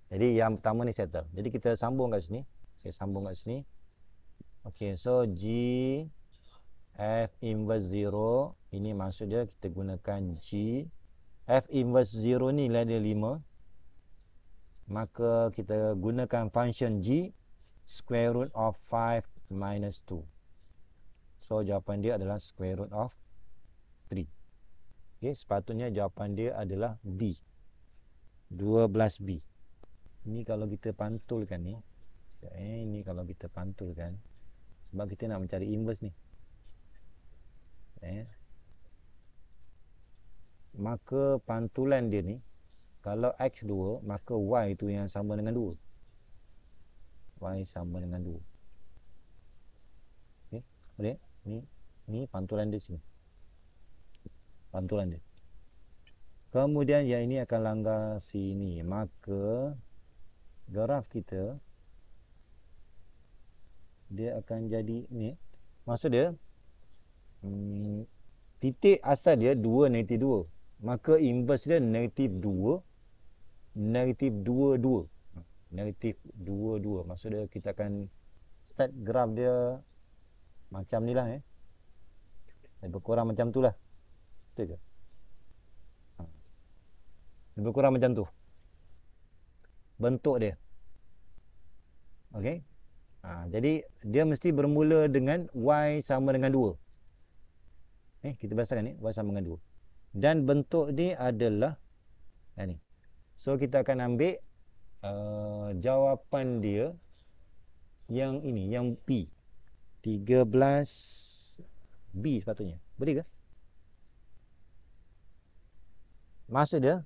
Jadi yang pertama ni settle. Jadi kita sambung kat sini. Saya sambung kat sini. Okey, so G F inverse 0 ini maksud dia kita gunakan G F inverse 0 ni nilai dia 5. Maka kita gunakan function G square root of 5 minus 2. So jawapan dia adalah square root of Okey, sepatutnya jawapan dia adalah B. 12B. Ini kalau kita pantulkan ni. Eh, ini kalau kita pantulkan sebab kita nak mencari inverse ni. Eh. Maka pantulan dia ni kalau x 2 maka y itu yang sama dengan 2. Y sama dengan 2. Okey, boleh? Ni ni pantulan dia sini pantulan dia kemudian yang ini akan langgar sini maka graf kita dia akan jadi ni maksud dia hmm, titik asal dia 2 negatif 2 maka inverse dia negatif 2 negatif 2 2 negatif 2 2 Maksudnya kita akan start graf dia macam ni lah eh lebih kurang macam tu lah itu je. Ha. Lebih kurang macam tu. Bentuk dia. Okey. Ha, jadi dia mesti bermula dengan y sama dengan 2. Eh kita kan ni y sama dengan 2. Dan bentuk ni adalah eh, ni. So kita akan ambil uh, jawapan dia yang ini yang B. 13 B sepatutnya. Boleh ke? Maksud dia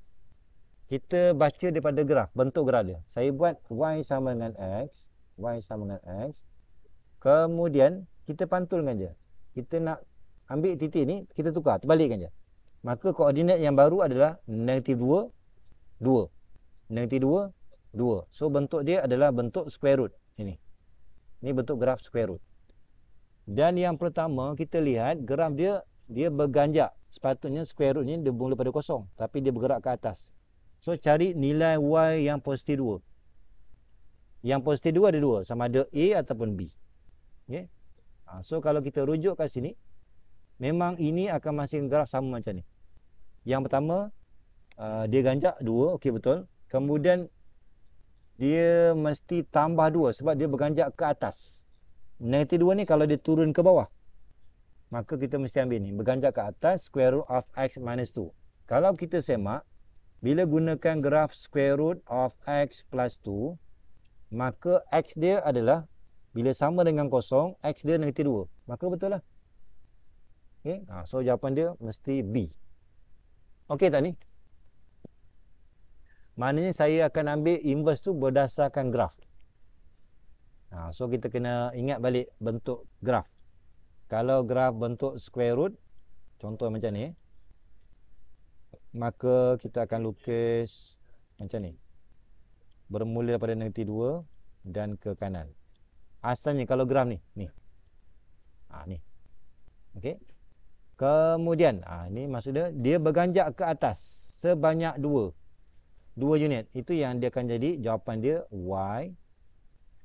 Kita baca daripada graf Bentuk graf dia Saya buat Y sama dengan X Y sama dengan X Kemudian Kita pantulkan je Kita nak Ambil titik ni Kita tukar Terbalikkan je Maka koordinat yang baru adalah Negatif 2 2 Negatif 2 2 So bentuk dia adalah Bentuk square root Ini Ini bentuk graf square root Dan yang pertama Kita lihat Graf dia dia berganjak. Sepatutnya square root ni dia bermula pada kosong. Tapi dia bergerak ke atas. So cari nilai Y yang positif 2. Yang positif 2 ada 2. Sama ada A ataupun B. Okay. Ha, so kalau kita rujuk kat sini. Memang ini akan masih graf sama macam ni. Yang pertama. Uh, dia ganjak 2. Okey betul. Kemudian. Dia mesti tambah 2. Sebab dia berganjak ke atas. Negatif 2 ni kalau dia turun ke bawah maka kita mesti ambil ni. Berganjak ke atas, square root of x minus 2. Kalau kita semak, bila gunakan graf square root of x plus 2, maka x dia adalah, bila sama dengan kosong, x dia negatif 2. Maka betul lah. Okay. Ha, so, jawapan dia mesti B. Okey tak ni? Maknanya saya akan ambil inverse tu berdasarkan graf. Ha, so, kita kena ingat balik bentuk graf kalau graf bentuk square root contoh macam ni maka kita akan lukis macam ni bermula daripada negatif 2 dan ke kanan asalnya kalau graf ni ni ah ni okey kemudian ah ni maksudnya dia berganjak ke atas sebanyak 2 2 unit itu yang dia akan jadi jawapan dia y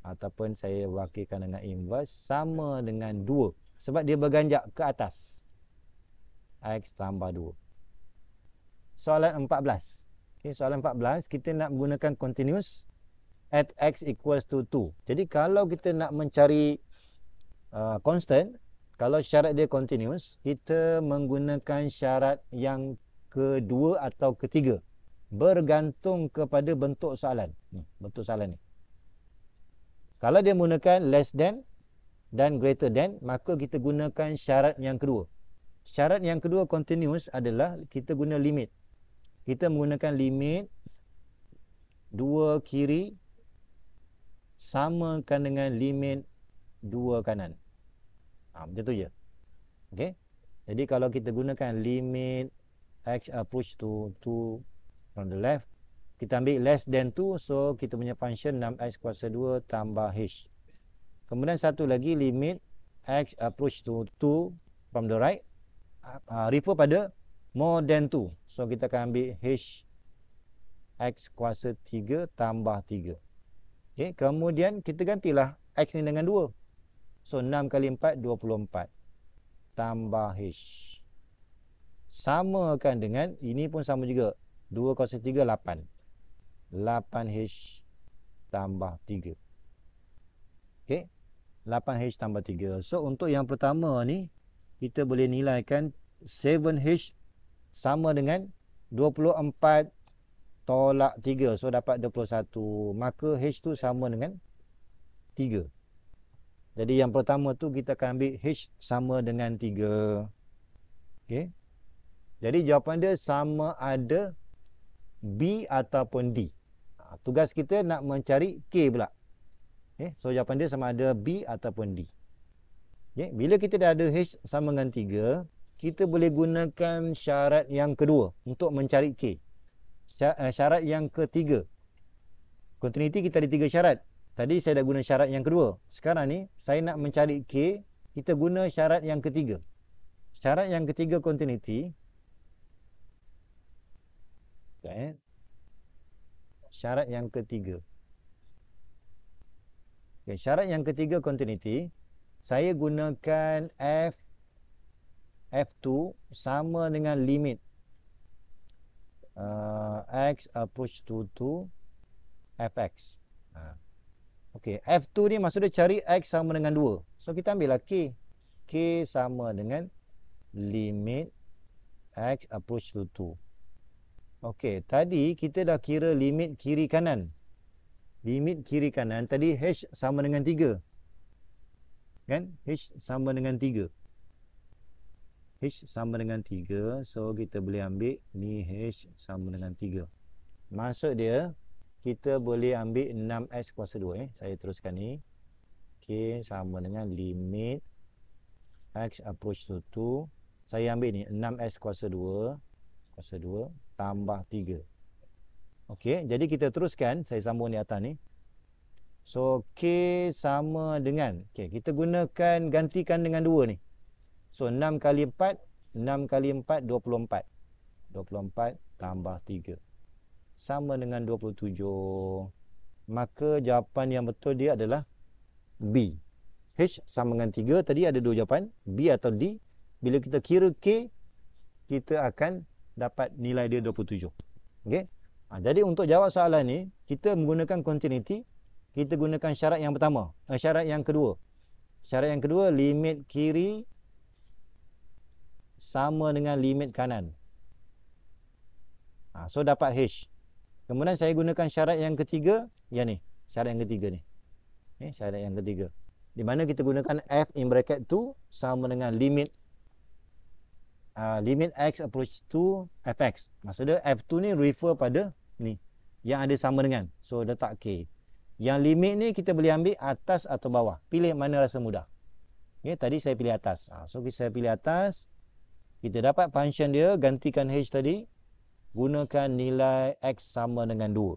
ataupun saya wakilkan dengan inverse sama dengan 2 sebab dia berganjak ke atas. X tambah 2. Soalan 14. Okay, soalan 14, kita nak menggunakan continuous at x equals to 2. Jadi kalau kita nak mencari uh, constant, kalau syarat dia continuous, kita menggunakan syarat yang kedua atau ketiga. Bergantung kepada bentuk soalan. Hmm, bentuk soalan ni. Kalau dia menggunakan less than dan greater than maka kita gunakan syarat yang kedua syarat yang kedua continuous adalah kita guna limit kita menggunakan limit dua kiri samakan dengan limit dua kanan ha, macam tu je okay? jadi kalau kita gunakan limit x approach to 2 from the left kita ambil less than 2 so kita punya function 6x kuasa 2 tambah h Kemudian satu lagi limit x approach to 2 from the right uh, refer pada more than 2. So kita akan ambil h x kuasa 3 tambah 3. Okay. Kemudian kita gantilah x ni dengan 2. So 6 kali 4, 24. Tambah h. Samakan dengan, ini pun sama juga. 2 kuasa 3, 8. 8 h tambah 3. Okay. 8H tambah 3. So, untuk yang pertama ni, kita boleh nilaikan 7H sama dengan 24 tolak 3. So, dapat 21. Maka, H tu sama dengan 3. Jadi, yang pertama tu kita akan ambil H sama dengan 3. Okay. Jadi, jawapan dia sama ada B ataupun D. Ha, tugas kita nak mencari K pula. Okay. Eh, so jawapan dia sama ada B ataupun D. Okay. Bila kita dah ada H sama dengan 3, kita boleh gunakan syarat yang kedua untuk mencari K. Eh, syarat yang ketiga. Continuity kita ada tiga syarat. Tadi saya dah guna syarat yang kedua. Sekarang ni saya nak mencari K, kita guna syarat yang ketiga. Syarat yang ketiga continuity. Okay. Syarat yang ketiga. Okay, syarat yang ketiga continuity, saya gunakan F F2 sama dengan limit uh, X approach to, to FX. Ha. Okay, F2 ni maksudnya cari X sama dengan 2. So, kita ambillah K. K sama dengan limit X approach to 2. Okay, tadi kita dah kira limit kiri kanan limit kiri kanan tadi h sama dengan 3 kan h sama dengan 3 h sama dengan 3 so kita boleh ambil ni h sama dengan 3 maksud dia kita boleh ambil 6x kuasa 2 eh saya teruskan ni k sama dengan limit x approach to 2 saya ambil ni 6 s kuasa 2 kuasa 2 tambah 3 Okey, jadi kita teruskan saya sambung di atas ni. So k sama dengan okey, kita gunakan gantikan dengan 2 ni. So 6 kali 4, 6 kali 4 24. 24 tambah 3 sama dengan 27. Maka jawapan yang betul dia adalah B. H sama dengan 3 tadi ada dua jawapan, B atau D. Bila kita kira K kita akan dapat nilai dia 27. Okey? Ha, jadi untuk jawab soalan ini kita menggunakan continuity, kita gunakan syarat yang pertama, eh, syarat yang kedua. Syarat yang kedua, limit kiri sama dengan limit kanan. Ha, so dapat H. Kemudian saya gunakan syarat yang ketiga, yang ni, syarat yang ketiga ni. Eh, syarat yang ketiga. Di mana kita gunakan F in bracket 2 sama dengan limit Uh, limit x approach to fx maksudnya f2 ni refer pada ni yang ada sama dengan so letak k yang limit ni kita boleh ambil atas atau bawah pilih mana rasa mudah ya tadi saya pilih atas ha, so kita saya pilih atas kita dapat function dia gantikan h tadi gunakan nilai x sama dengan 2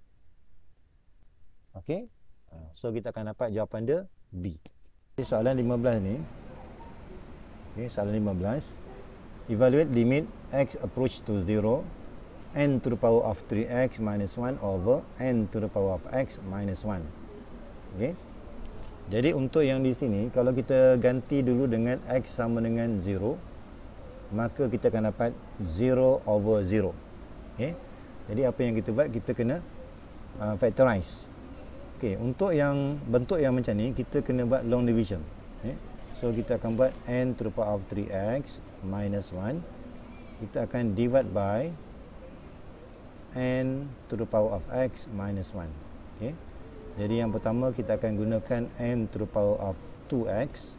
okey ha, so kita akan dapat jawapan dia b okay, soalan 15 ni okey soalan 15 evaluate limit x approach to 0 n to the power of 3x minus 1 over n to the power of x minus 1. Okay. Jadi untuk yang di sini, kalau kita ganti dulu dengan x sama dengan 0, maka kita akan dapat 0 over 0. Okay. Jadi apa yang kita buat, kita kena uh, factorize. Okay. Untuk yang bentuk yang macam ni, kita kena buat long division. Okay. So kita akan buat n to the power of 3x minus 1. Kita akan divide by n to the power of x minus 1 okay. jadi yang pertama kita akan gunakan n to the power of 2x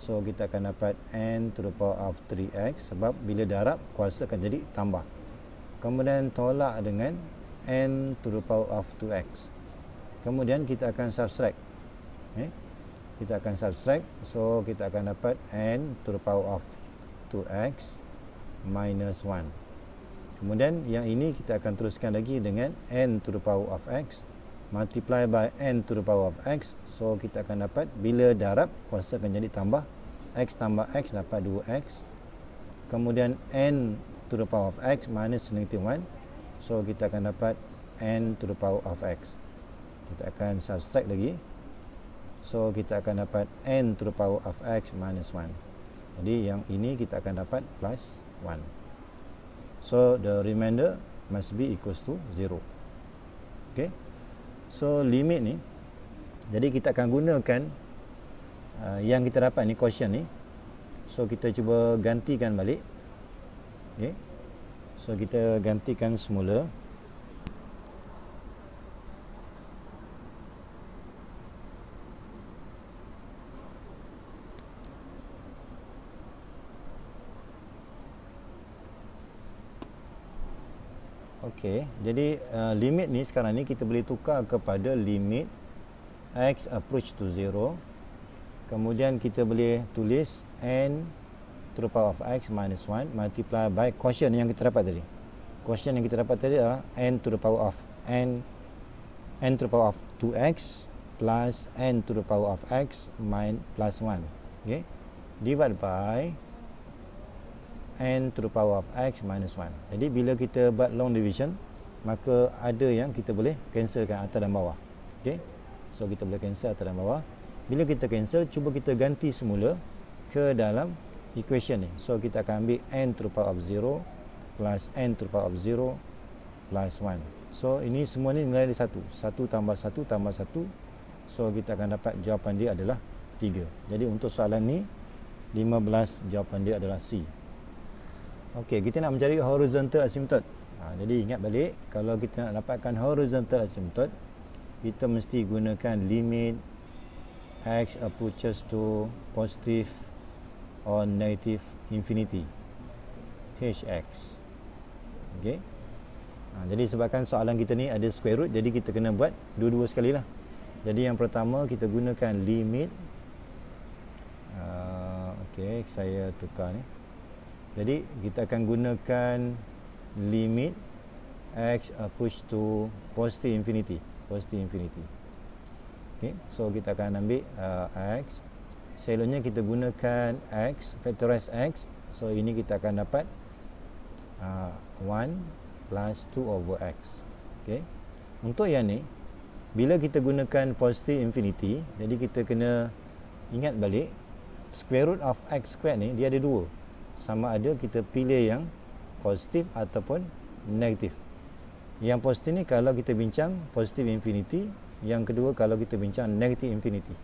so kita akan dapat n to the power of 3x sebab bila darab kuasa akan jadi tambah kemudian tolak dengan n to the power of 2x kemudian kita akan subtract okay. kita akan subtract so kita akan dapat n to the power of 2x minus 1 Kemudian yang ini kita akan teruskan lagi dengan n to the power of x multiply by n to the power of x. So kita akan dapat bila darab kuasa akan jadi tambah x tambah x dapat 2x. Kemudian n to the power of x minus negative 1. So kita akan dapat n to the power of x. Kita akan subtract lagi. So kita akan dapat n to the power of x minus 1. Jadi yang ini kita akan dapat plus 1 so the remainder must be equals to 0 ok so limit ni jadi kita akan gunakan uh, yang kita dapat ni quotient ni so kita cuba gantikan balik ok so kita gantikan semula Okey, jadi uh, limit ni sekarang ni kita boleh tukar kepada limit x approach to zero. Kemudian kita boleh tulis n to the power of x minus 1 multiply by quotient yang kita dapat tadi. Quotient yang kita dapat tadi adalah n to the power of n n to the power of 2x plus n to the power of x minus plus 1. Okey. Divide by n to the power of x minus 1 jadi bila kita buat long division maka ada yang kita boleh cancelkan atas dan bawah Okay, so kita boleh cancel atas dan bawah bila kita cancel cuba kita ganti semula ke dalam equation ni so kita akan ambil n to the power of 0 plus n to the power of 0 plus 1 so ini semua ni nilai dia 1 1 tambah 1 tambah 1 so kita akan dapat jawapan dia adalah 3 jadi untuk soalan ni 15 jawapan dia adalah C Okey, kita nak mencari horizontal asymptote. Ha, jadi ingat balik, kalau kita nak dapatkan horizontal asymptote, kita mesti gunakan limit x approaches to positive or negative infinity. Hx. Okey. Ha, jadi sebabkan soalan kita ni ada square root, jadi kita kena buat dua-dua sekali lah. Jadi yang pertama, kita gunakan limit. Uh, Okey, saya tukar ni. Jadi kita akan gunakan limit x approach to positive infinity, positive infinity. Okay, so kita akan ambil uh, x. Selonya kita gunakan x, factorize x. So ini kita akan dapat uh, 1 plus 2 over x. Okay. Untuk yang ni, bila kita gunakan positive infinity, jadi kita kena ingat balik square root of x squared ni dia ada dua sama ada kita pilih yang positif ataupun negatif. Yang positif ni kalau kita bincang positif infinity, yang kedua kalau kita bincang negatif infinity.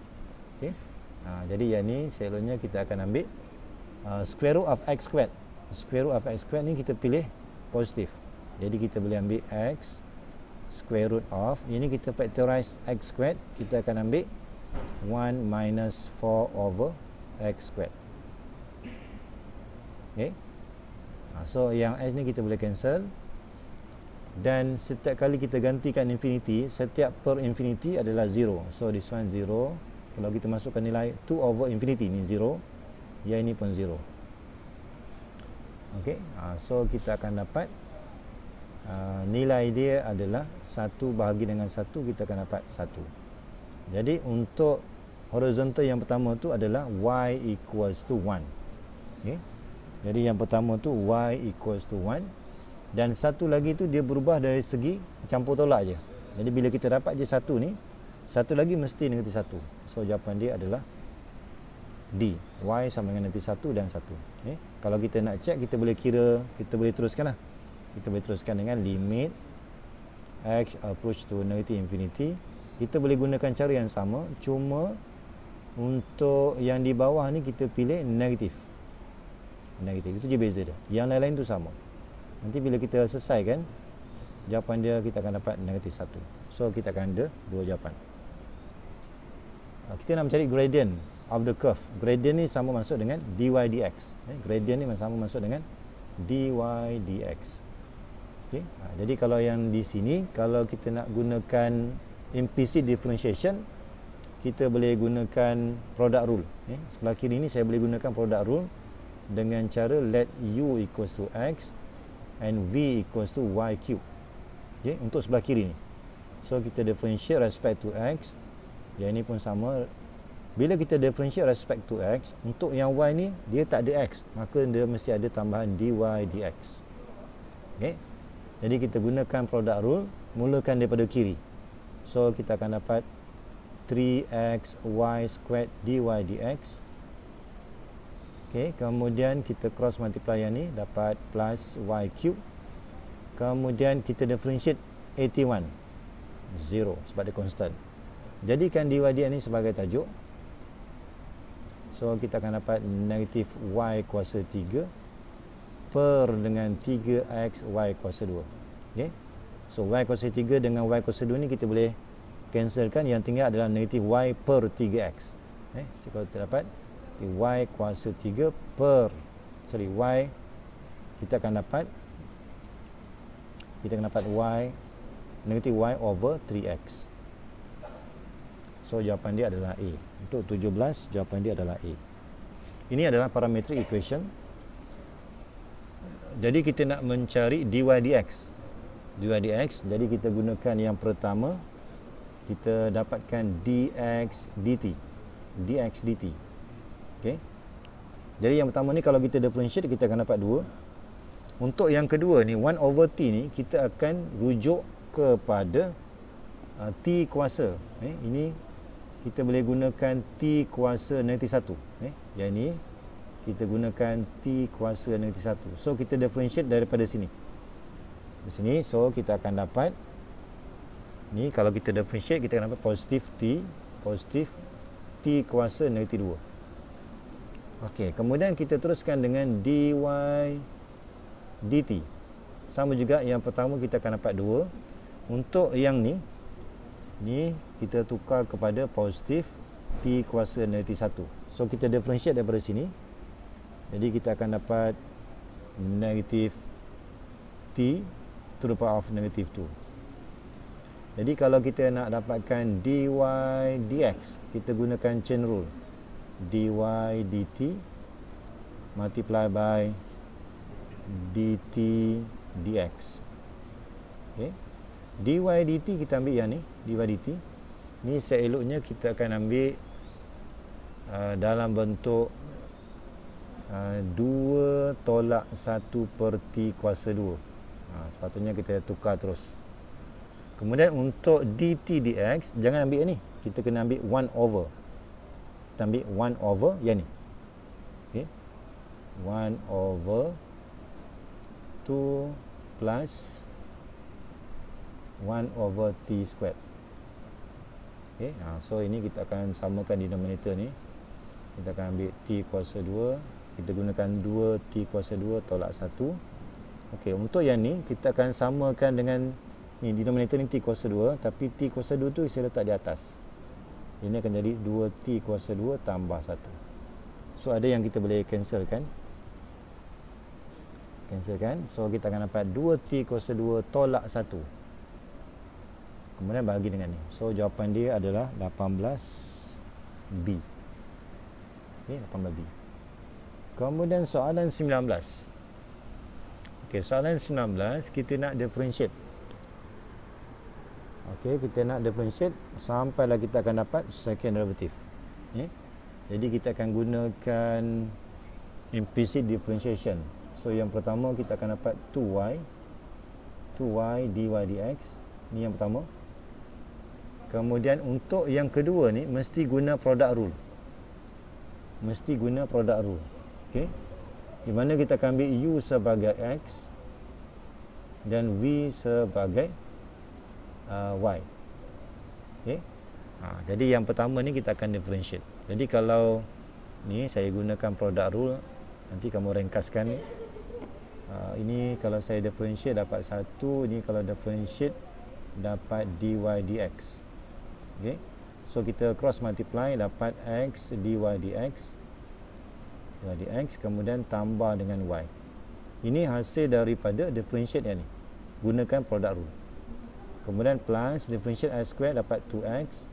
Okey. Ha, jadi yang ni selonya kita akan ambil uh, square root of x squared. Square root of x squared ni kita pilih positif. Jadi kita boleh ambil x square root of ini kita factorize x squared kita akan ambil 1 minus 4 over x squared okay. Ha, so yang S ni kita boleh cancel dan setiap kali kita gantikan infinity setiap per infinity adalah 0 so this one 0 kalau kita masukkan nilai 2 over infinity ni 0 yang ini pun 0 ok ha, so kita akan dapat Uh, nilai dia adalah 1 bahagi dengan 1 kita akan dapat 1 jadi untuk horizontal yang pertama tu adalah y equals to 1 okay. Jadi yang pertama tu y equals to 1 dan satu lagi tu dia berubah dari segi campur tolak je. Jadi bila kita dapat je satu ni, satu lagi mesti negatif satu. So jawapan dia adalah D. Y sama dengan negatif satu dan satu. Okay. Eh, kalau kita nak check, kita boleh kira, kita boleh teruskan lah. Kita boleh teruskan dengan limit X approach to negative infinity. Kita boleh gunakan cara yang sama, cuma untuk yang di bawah ni kita pilih negatif pandang kita. Itu je beza dia. Yang lain-lain tu sama. Nanti bila kita selesaikan, jawapan dia kita akan dapat negatif satu. So, kita akan ada dua jawapan. Ah, kita nak mencari gradient of the curve. Gradient ni sama masuk dengan dy dx. Eh, gradient ni sama masuk dengan dy dx. Okay. Ah, jadi, kalau yang di sini, kalau kita nak gunakan implicit differentiation, kita boleh gunakan product rule. Eh, sebelah kiri ni saya boleh gunakan product rule dengan cara let u equals to x and v equals to y cube okay, untuk sebelah kiri ni so kita differentiate respect to x yang ini pun sama bila kita differentiate respect to x untuk yang y ni dia tak ada x maka dia mesti ada tambahan dy dx okay. jadi kita gunakan product rule mulakan daripada kiri so kita akan dapat 3xy squared dy dx Okey, kemudian kita cross multiply yang ni dapat plus y cube. Kemudian kita differentiate 81 0 sebab dia constant. Jadikan dy dx ni sebagai tajuk. So kita akan dapat negatif y kuasa 3 per dengan 3x y kuasa 2. Okey. So y kuasa 3 dengan y kuasa 2 ni kita boleh cancelkan yang tinggal adalah negatif y per 3x. Okey, so kita dapat 3 okay, y kuasa 3 per sorry y kita akan dapat kita akan dapat y negatif y over 3x so jawapan dia adalah A untuk 17 jawapan dia adalah A ini adalah parametric equation jadi kita nak mencari dy dx dy dx jadi kita gunakan yang pertama kita dapatkan dx dt dx dt jadi yang pertama ni kalau kita differentiate kita akan dapat 2. Untuk yang kedua ni 1 over t ni kita akan rujuk kepada uh, t kuasa. Eh, ini kita boleh gunakan t kuasa negatif 1. Eh, yang ni kita gunakan t kuasa negatif 1. So kita differentiate daripada sini. Di sini so kita akan dapat ni kalau kita differentiate kita akan dapat positif t positif t kuasa negatif 2. Okey, kemudian kita teruskan dengan dy dt. Sama juga yang pertama kita akan dapat 2. Untuk yang ni ni kita tukar kepada positif t kuasa negatif 1. So kita differentiate daripada sini. Jadi kita akan dapat negatif t to the power of negatif 2. Jadi kalau kita nak dapatkan dy dx, kita gunakan chain rule dy dt multiply by dt dx okay. dy dt kita ambil yang ni dy dt ni seeloknya kita akan ambil uh, dalam bentuk uh, 2 tolak 1 per t kuasa 2 uh, ha, sepatutnya kita tukar terus kemudian untuk dt dx jangan ambil yang ni kita kena ambil 1 over kita ambil 1 over yang ni ok 1 over 2 plus 1 over t squared ok ha, so ini kita akan samakan denominator ni kita akan ambil t kuasa 2 kita gunakan 2t kuasa 2 tolak 1 ok untuk yang ni kita akan samakan dengan ni denominator ni t kuasa 2 tapi t kuasa 2 tu saya letak di atas ini akan jadi 2T kuasa 2 tambah 1 so ada yang kita boleh cancel kan cancel kan so kita akan dapat 2T kuasa 2 tolak 1 kemudian bagi dengan ni so jawapan dia adalah 18B ok 18B kemudian soalan 19 Okay, soalan 19 kita nak differentiate ok kita nak differentiate sampailah kita akan dapat second derivative eh? jadi kita akan gunakan implicit differentiation so yang pertama kita akan dapat 2y 2y dy dx ni yang pertama kemudian untuk yang kedua ni mesti guna product rule mesti guna product rule ok di mana kita akan ambil u sebagai x dan v sebagai uh, y okey ha, jadi yang pertama ni kita akan differentiate jadi kalau ni saya gunakan product rule nanti kamu ringkaskan uh, ini kalau saya differentiate dapat 1 ini kalau differentiate dapat dy dx okey so kita cross multiply dapat x dy dx dy dx kemudian tambah dengan y ini hasil daripada differentiate yang ni gunakan product rule Kemudian plus differentiate x squared dapat 2x.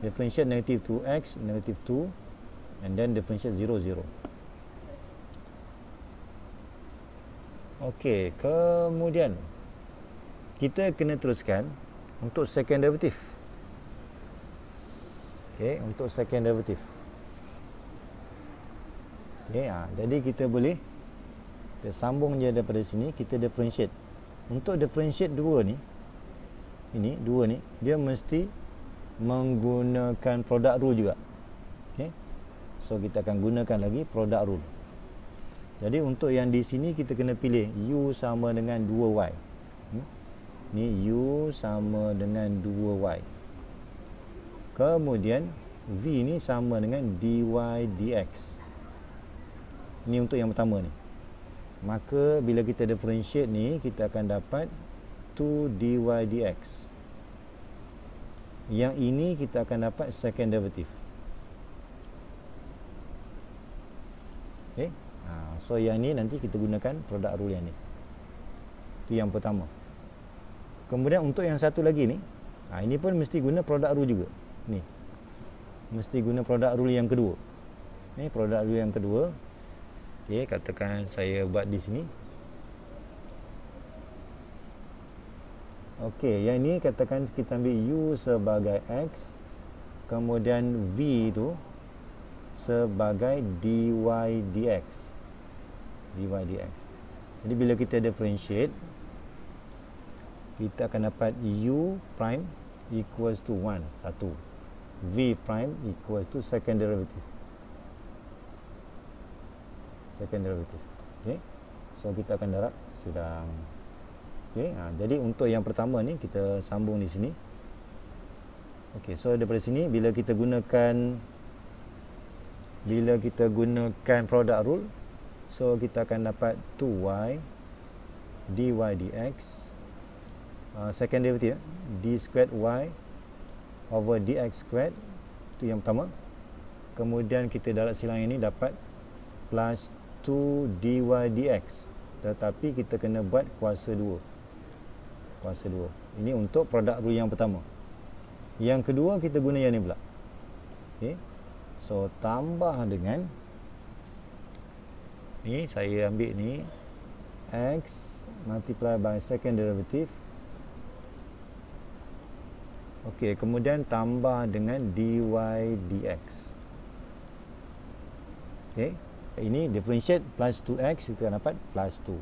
Differentiate negative 2x, negative 2. And then differentiate 0, 0. Okey, kemudian kita kena teruskan untuk second derivative. Okey, untuk second derivative. Okey, ha, ah, jadi kita boleh kita sambung je daripada sini, kita differentiate. Untuk differentiate dua ni, ini dua ni dia mesti menggunakan produk rule juga okey so kita akan gunakan lagi produk rule jadi untuk yang di sini kita kena pilih u sama dengan 2y okay. Hmm? ni u sama dengan 2y kemudian v ni sama dengan dy dx ni untuk yang pertama ni maka bila kita differentiate ni kita akan dapat 2 dy dx yang ini kita akan dapat second derivative. Okay. Eh? Ha, so yang ini nanti kita gunakan produk rule yang ini. Itu yang pertama. Kemudian untuk yang satu lagi ni, ha, ini pun mesti guna produk rule juga. Ni. Mesti guna produk rule yang kedua. Ni eh, produk rule yang kedua. Okay, katakan saya buat di sini Okey, yang ni katakan kita ambil u sebagai x kemudian v itu sebagai dy dx. dy dx. Jadi bila kita differentiate kita akan dapat u prime equals to 1 satu. v prime equals to second derivative. Second derivative. Okey. So kita akan darab sedang Okey, ha, jadi untuk yang pertama ni kita sambung di sini. Okey, so daripada sini bila kita gunakan bila kita gunakan product rule, so kita akan dapat 2y dy dx uh, second derivative d squared y over dx squared tu yang pertama. Kemudian kita darat silang yang ini dapat plus 2 dy dx. Tetapi kita kena buat kuasa 2 kuasa 2 ini untuk produk rui yang pertama yang kedua kita guna yang ni pula okay. so tambah dengan ni saya ambil ni x multiply by second derivative ok kemudian tambah dengan dy dx ok ini differentiate plus 2x kita dapat plus 2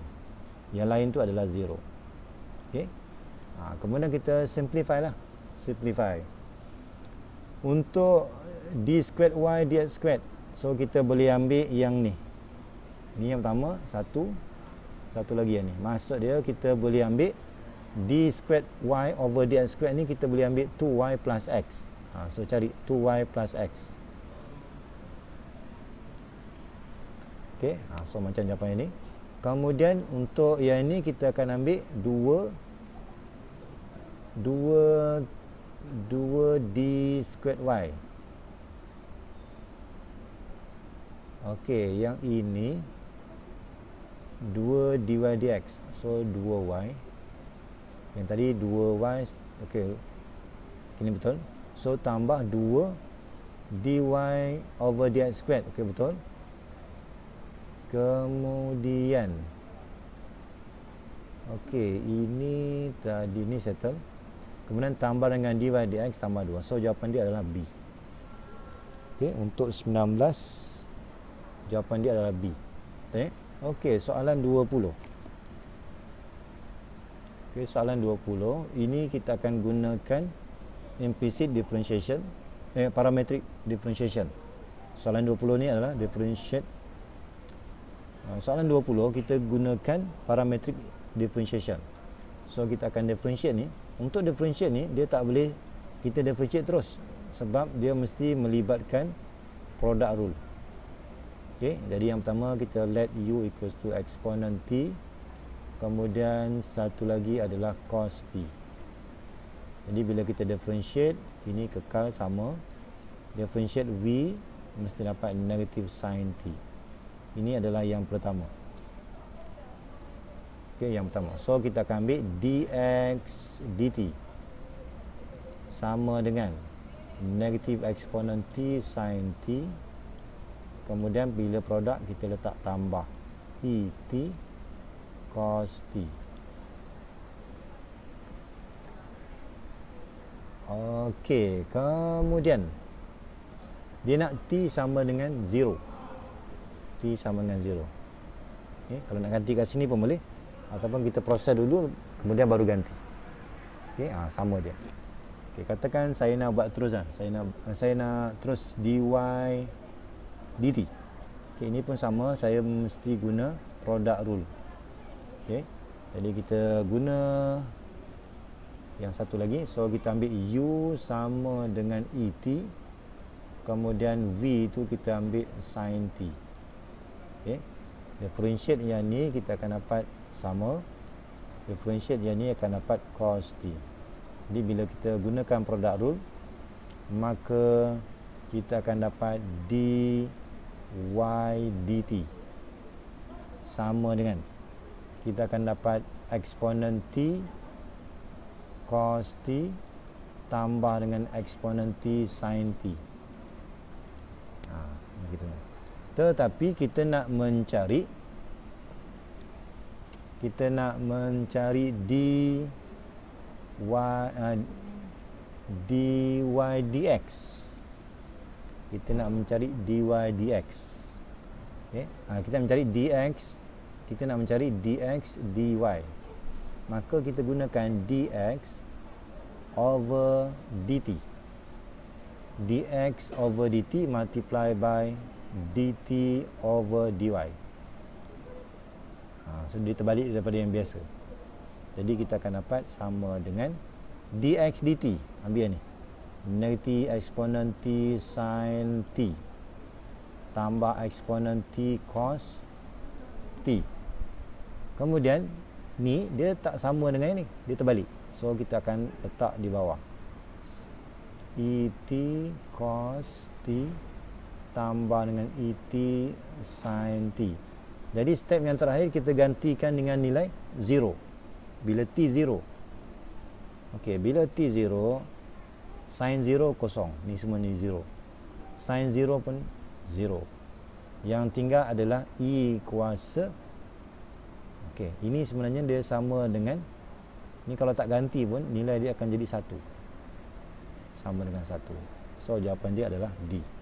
yang lain tu adalah 0 ha, kemudian kita simplify lah simplify untuk d squared y dx squared so kita boleh ambil yang ni ni yang pertama satu satu lagi yang ni maksud dia kita boleh ambil d squared y over dx squared ni kita boleh ambil 2y plus x ha, so cari 2y plus x Okay, ha, so macam jawapan ini kemudian untuk yang ini kita akan ambil 2 2 2 d squared y okey yang ini 2 dy dx so 2 y yang tadi 2 y okey ini betul so tambah 2 dy over dx squared okey betul kemudian okey ini tadi ni settle Kemudian tambah dengan dy dx tambah 2. So jawapan dia adalah B. Okey, untuk 19 jawapan dia adalah B. Okey. Okey, soalan 20. Okey, soalan 20, ini kita akan gunakan implicit differentiation eh parametric differentiation. Soalan 20 ni adalah differentiate. Ah, soalan 20 kita gunakan parametric differentiation. So kita akan differentiate ni untuk differentiate ni dia tak boleh kita differentiate terus sebab dia mesti melibatkan product rule ok jadi yang pertama kita let u equals to exponent t kemudian satu lagi adalah cos t jadi bila kita differentiate ini kekal sama differentiate v mesti dapat negative sin t ini adalah yang pertama Okey, yang pertama so kita akan ambil dx dt sama dengan negative eksponen t sin t kemudian bila produk kita letak tambah e t cos t ok kemudian dia nak t sama dengan 0 t sama dengan 0 okay, kalau nak ganti kat sini pun boleh ataupun kita proses dulu kemudian baru ganti okey ha, sama je okey katakan saya nak buat terus lah. saya nak eh, saya nak terus dy dt okey ini pun sama saya mesti guna product rule okey jadi kita guna yang satu lagi so kita ambil u sama dengan et kemudian v tu kita ambil sin t okey Differentiate yang ni kita akan dapat sama Differentiate yang ni akan dapat cos t Jadi bila kita gunakan product rule Maka kita akan dapat dy dt Sama dengan Kita akan dapat eksponen t cos t tambah dengan eksponen t sin t ha, begitu begitulah tetapi kita nak mencari kita nak mencari eh, d y dy dx kita nak mencari dy dx okay. Eh, ha, kita nak mencari dx kita nak mencari dx dy maka kita gunakan dx over dt dx over dt multiply by dt over dy ha, so dia terbalik daripada yang biasa jadi kita akan dapat sama dengan dx dt ambil ni negati eksponen t sin t tambah eksponen t cos t kemudian ni dia tak sama dengan ini dia terbalik so kita akan letak di bawah et cos t tambah dengan ET sin T. Jadi step yang terakhir kita gantikan dengan nilai 0. Bila T 0. Okey, bila T 0 sin 0 kosong. Ni semua ni 0. Sin 0 pun 0. Yang tinggal adalah E kuasa Okey, ini sebenarnya dia sama dengan ni kalau tak ganti pun nilai dia akan jadi 1. Sama dengan 1. So jawapan dia adalah D.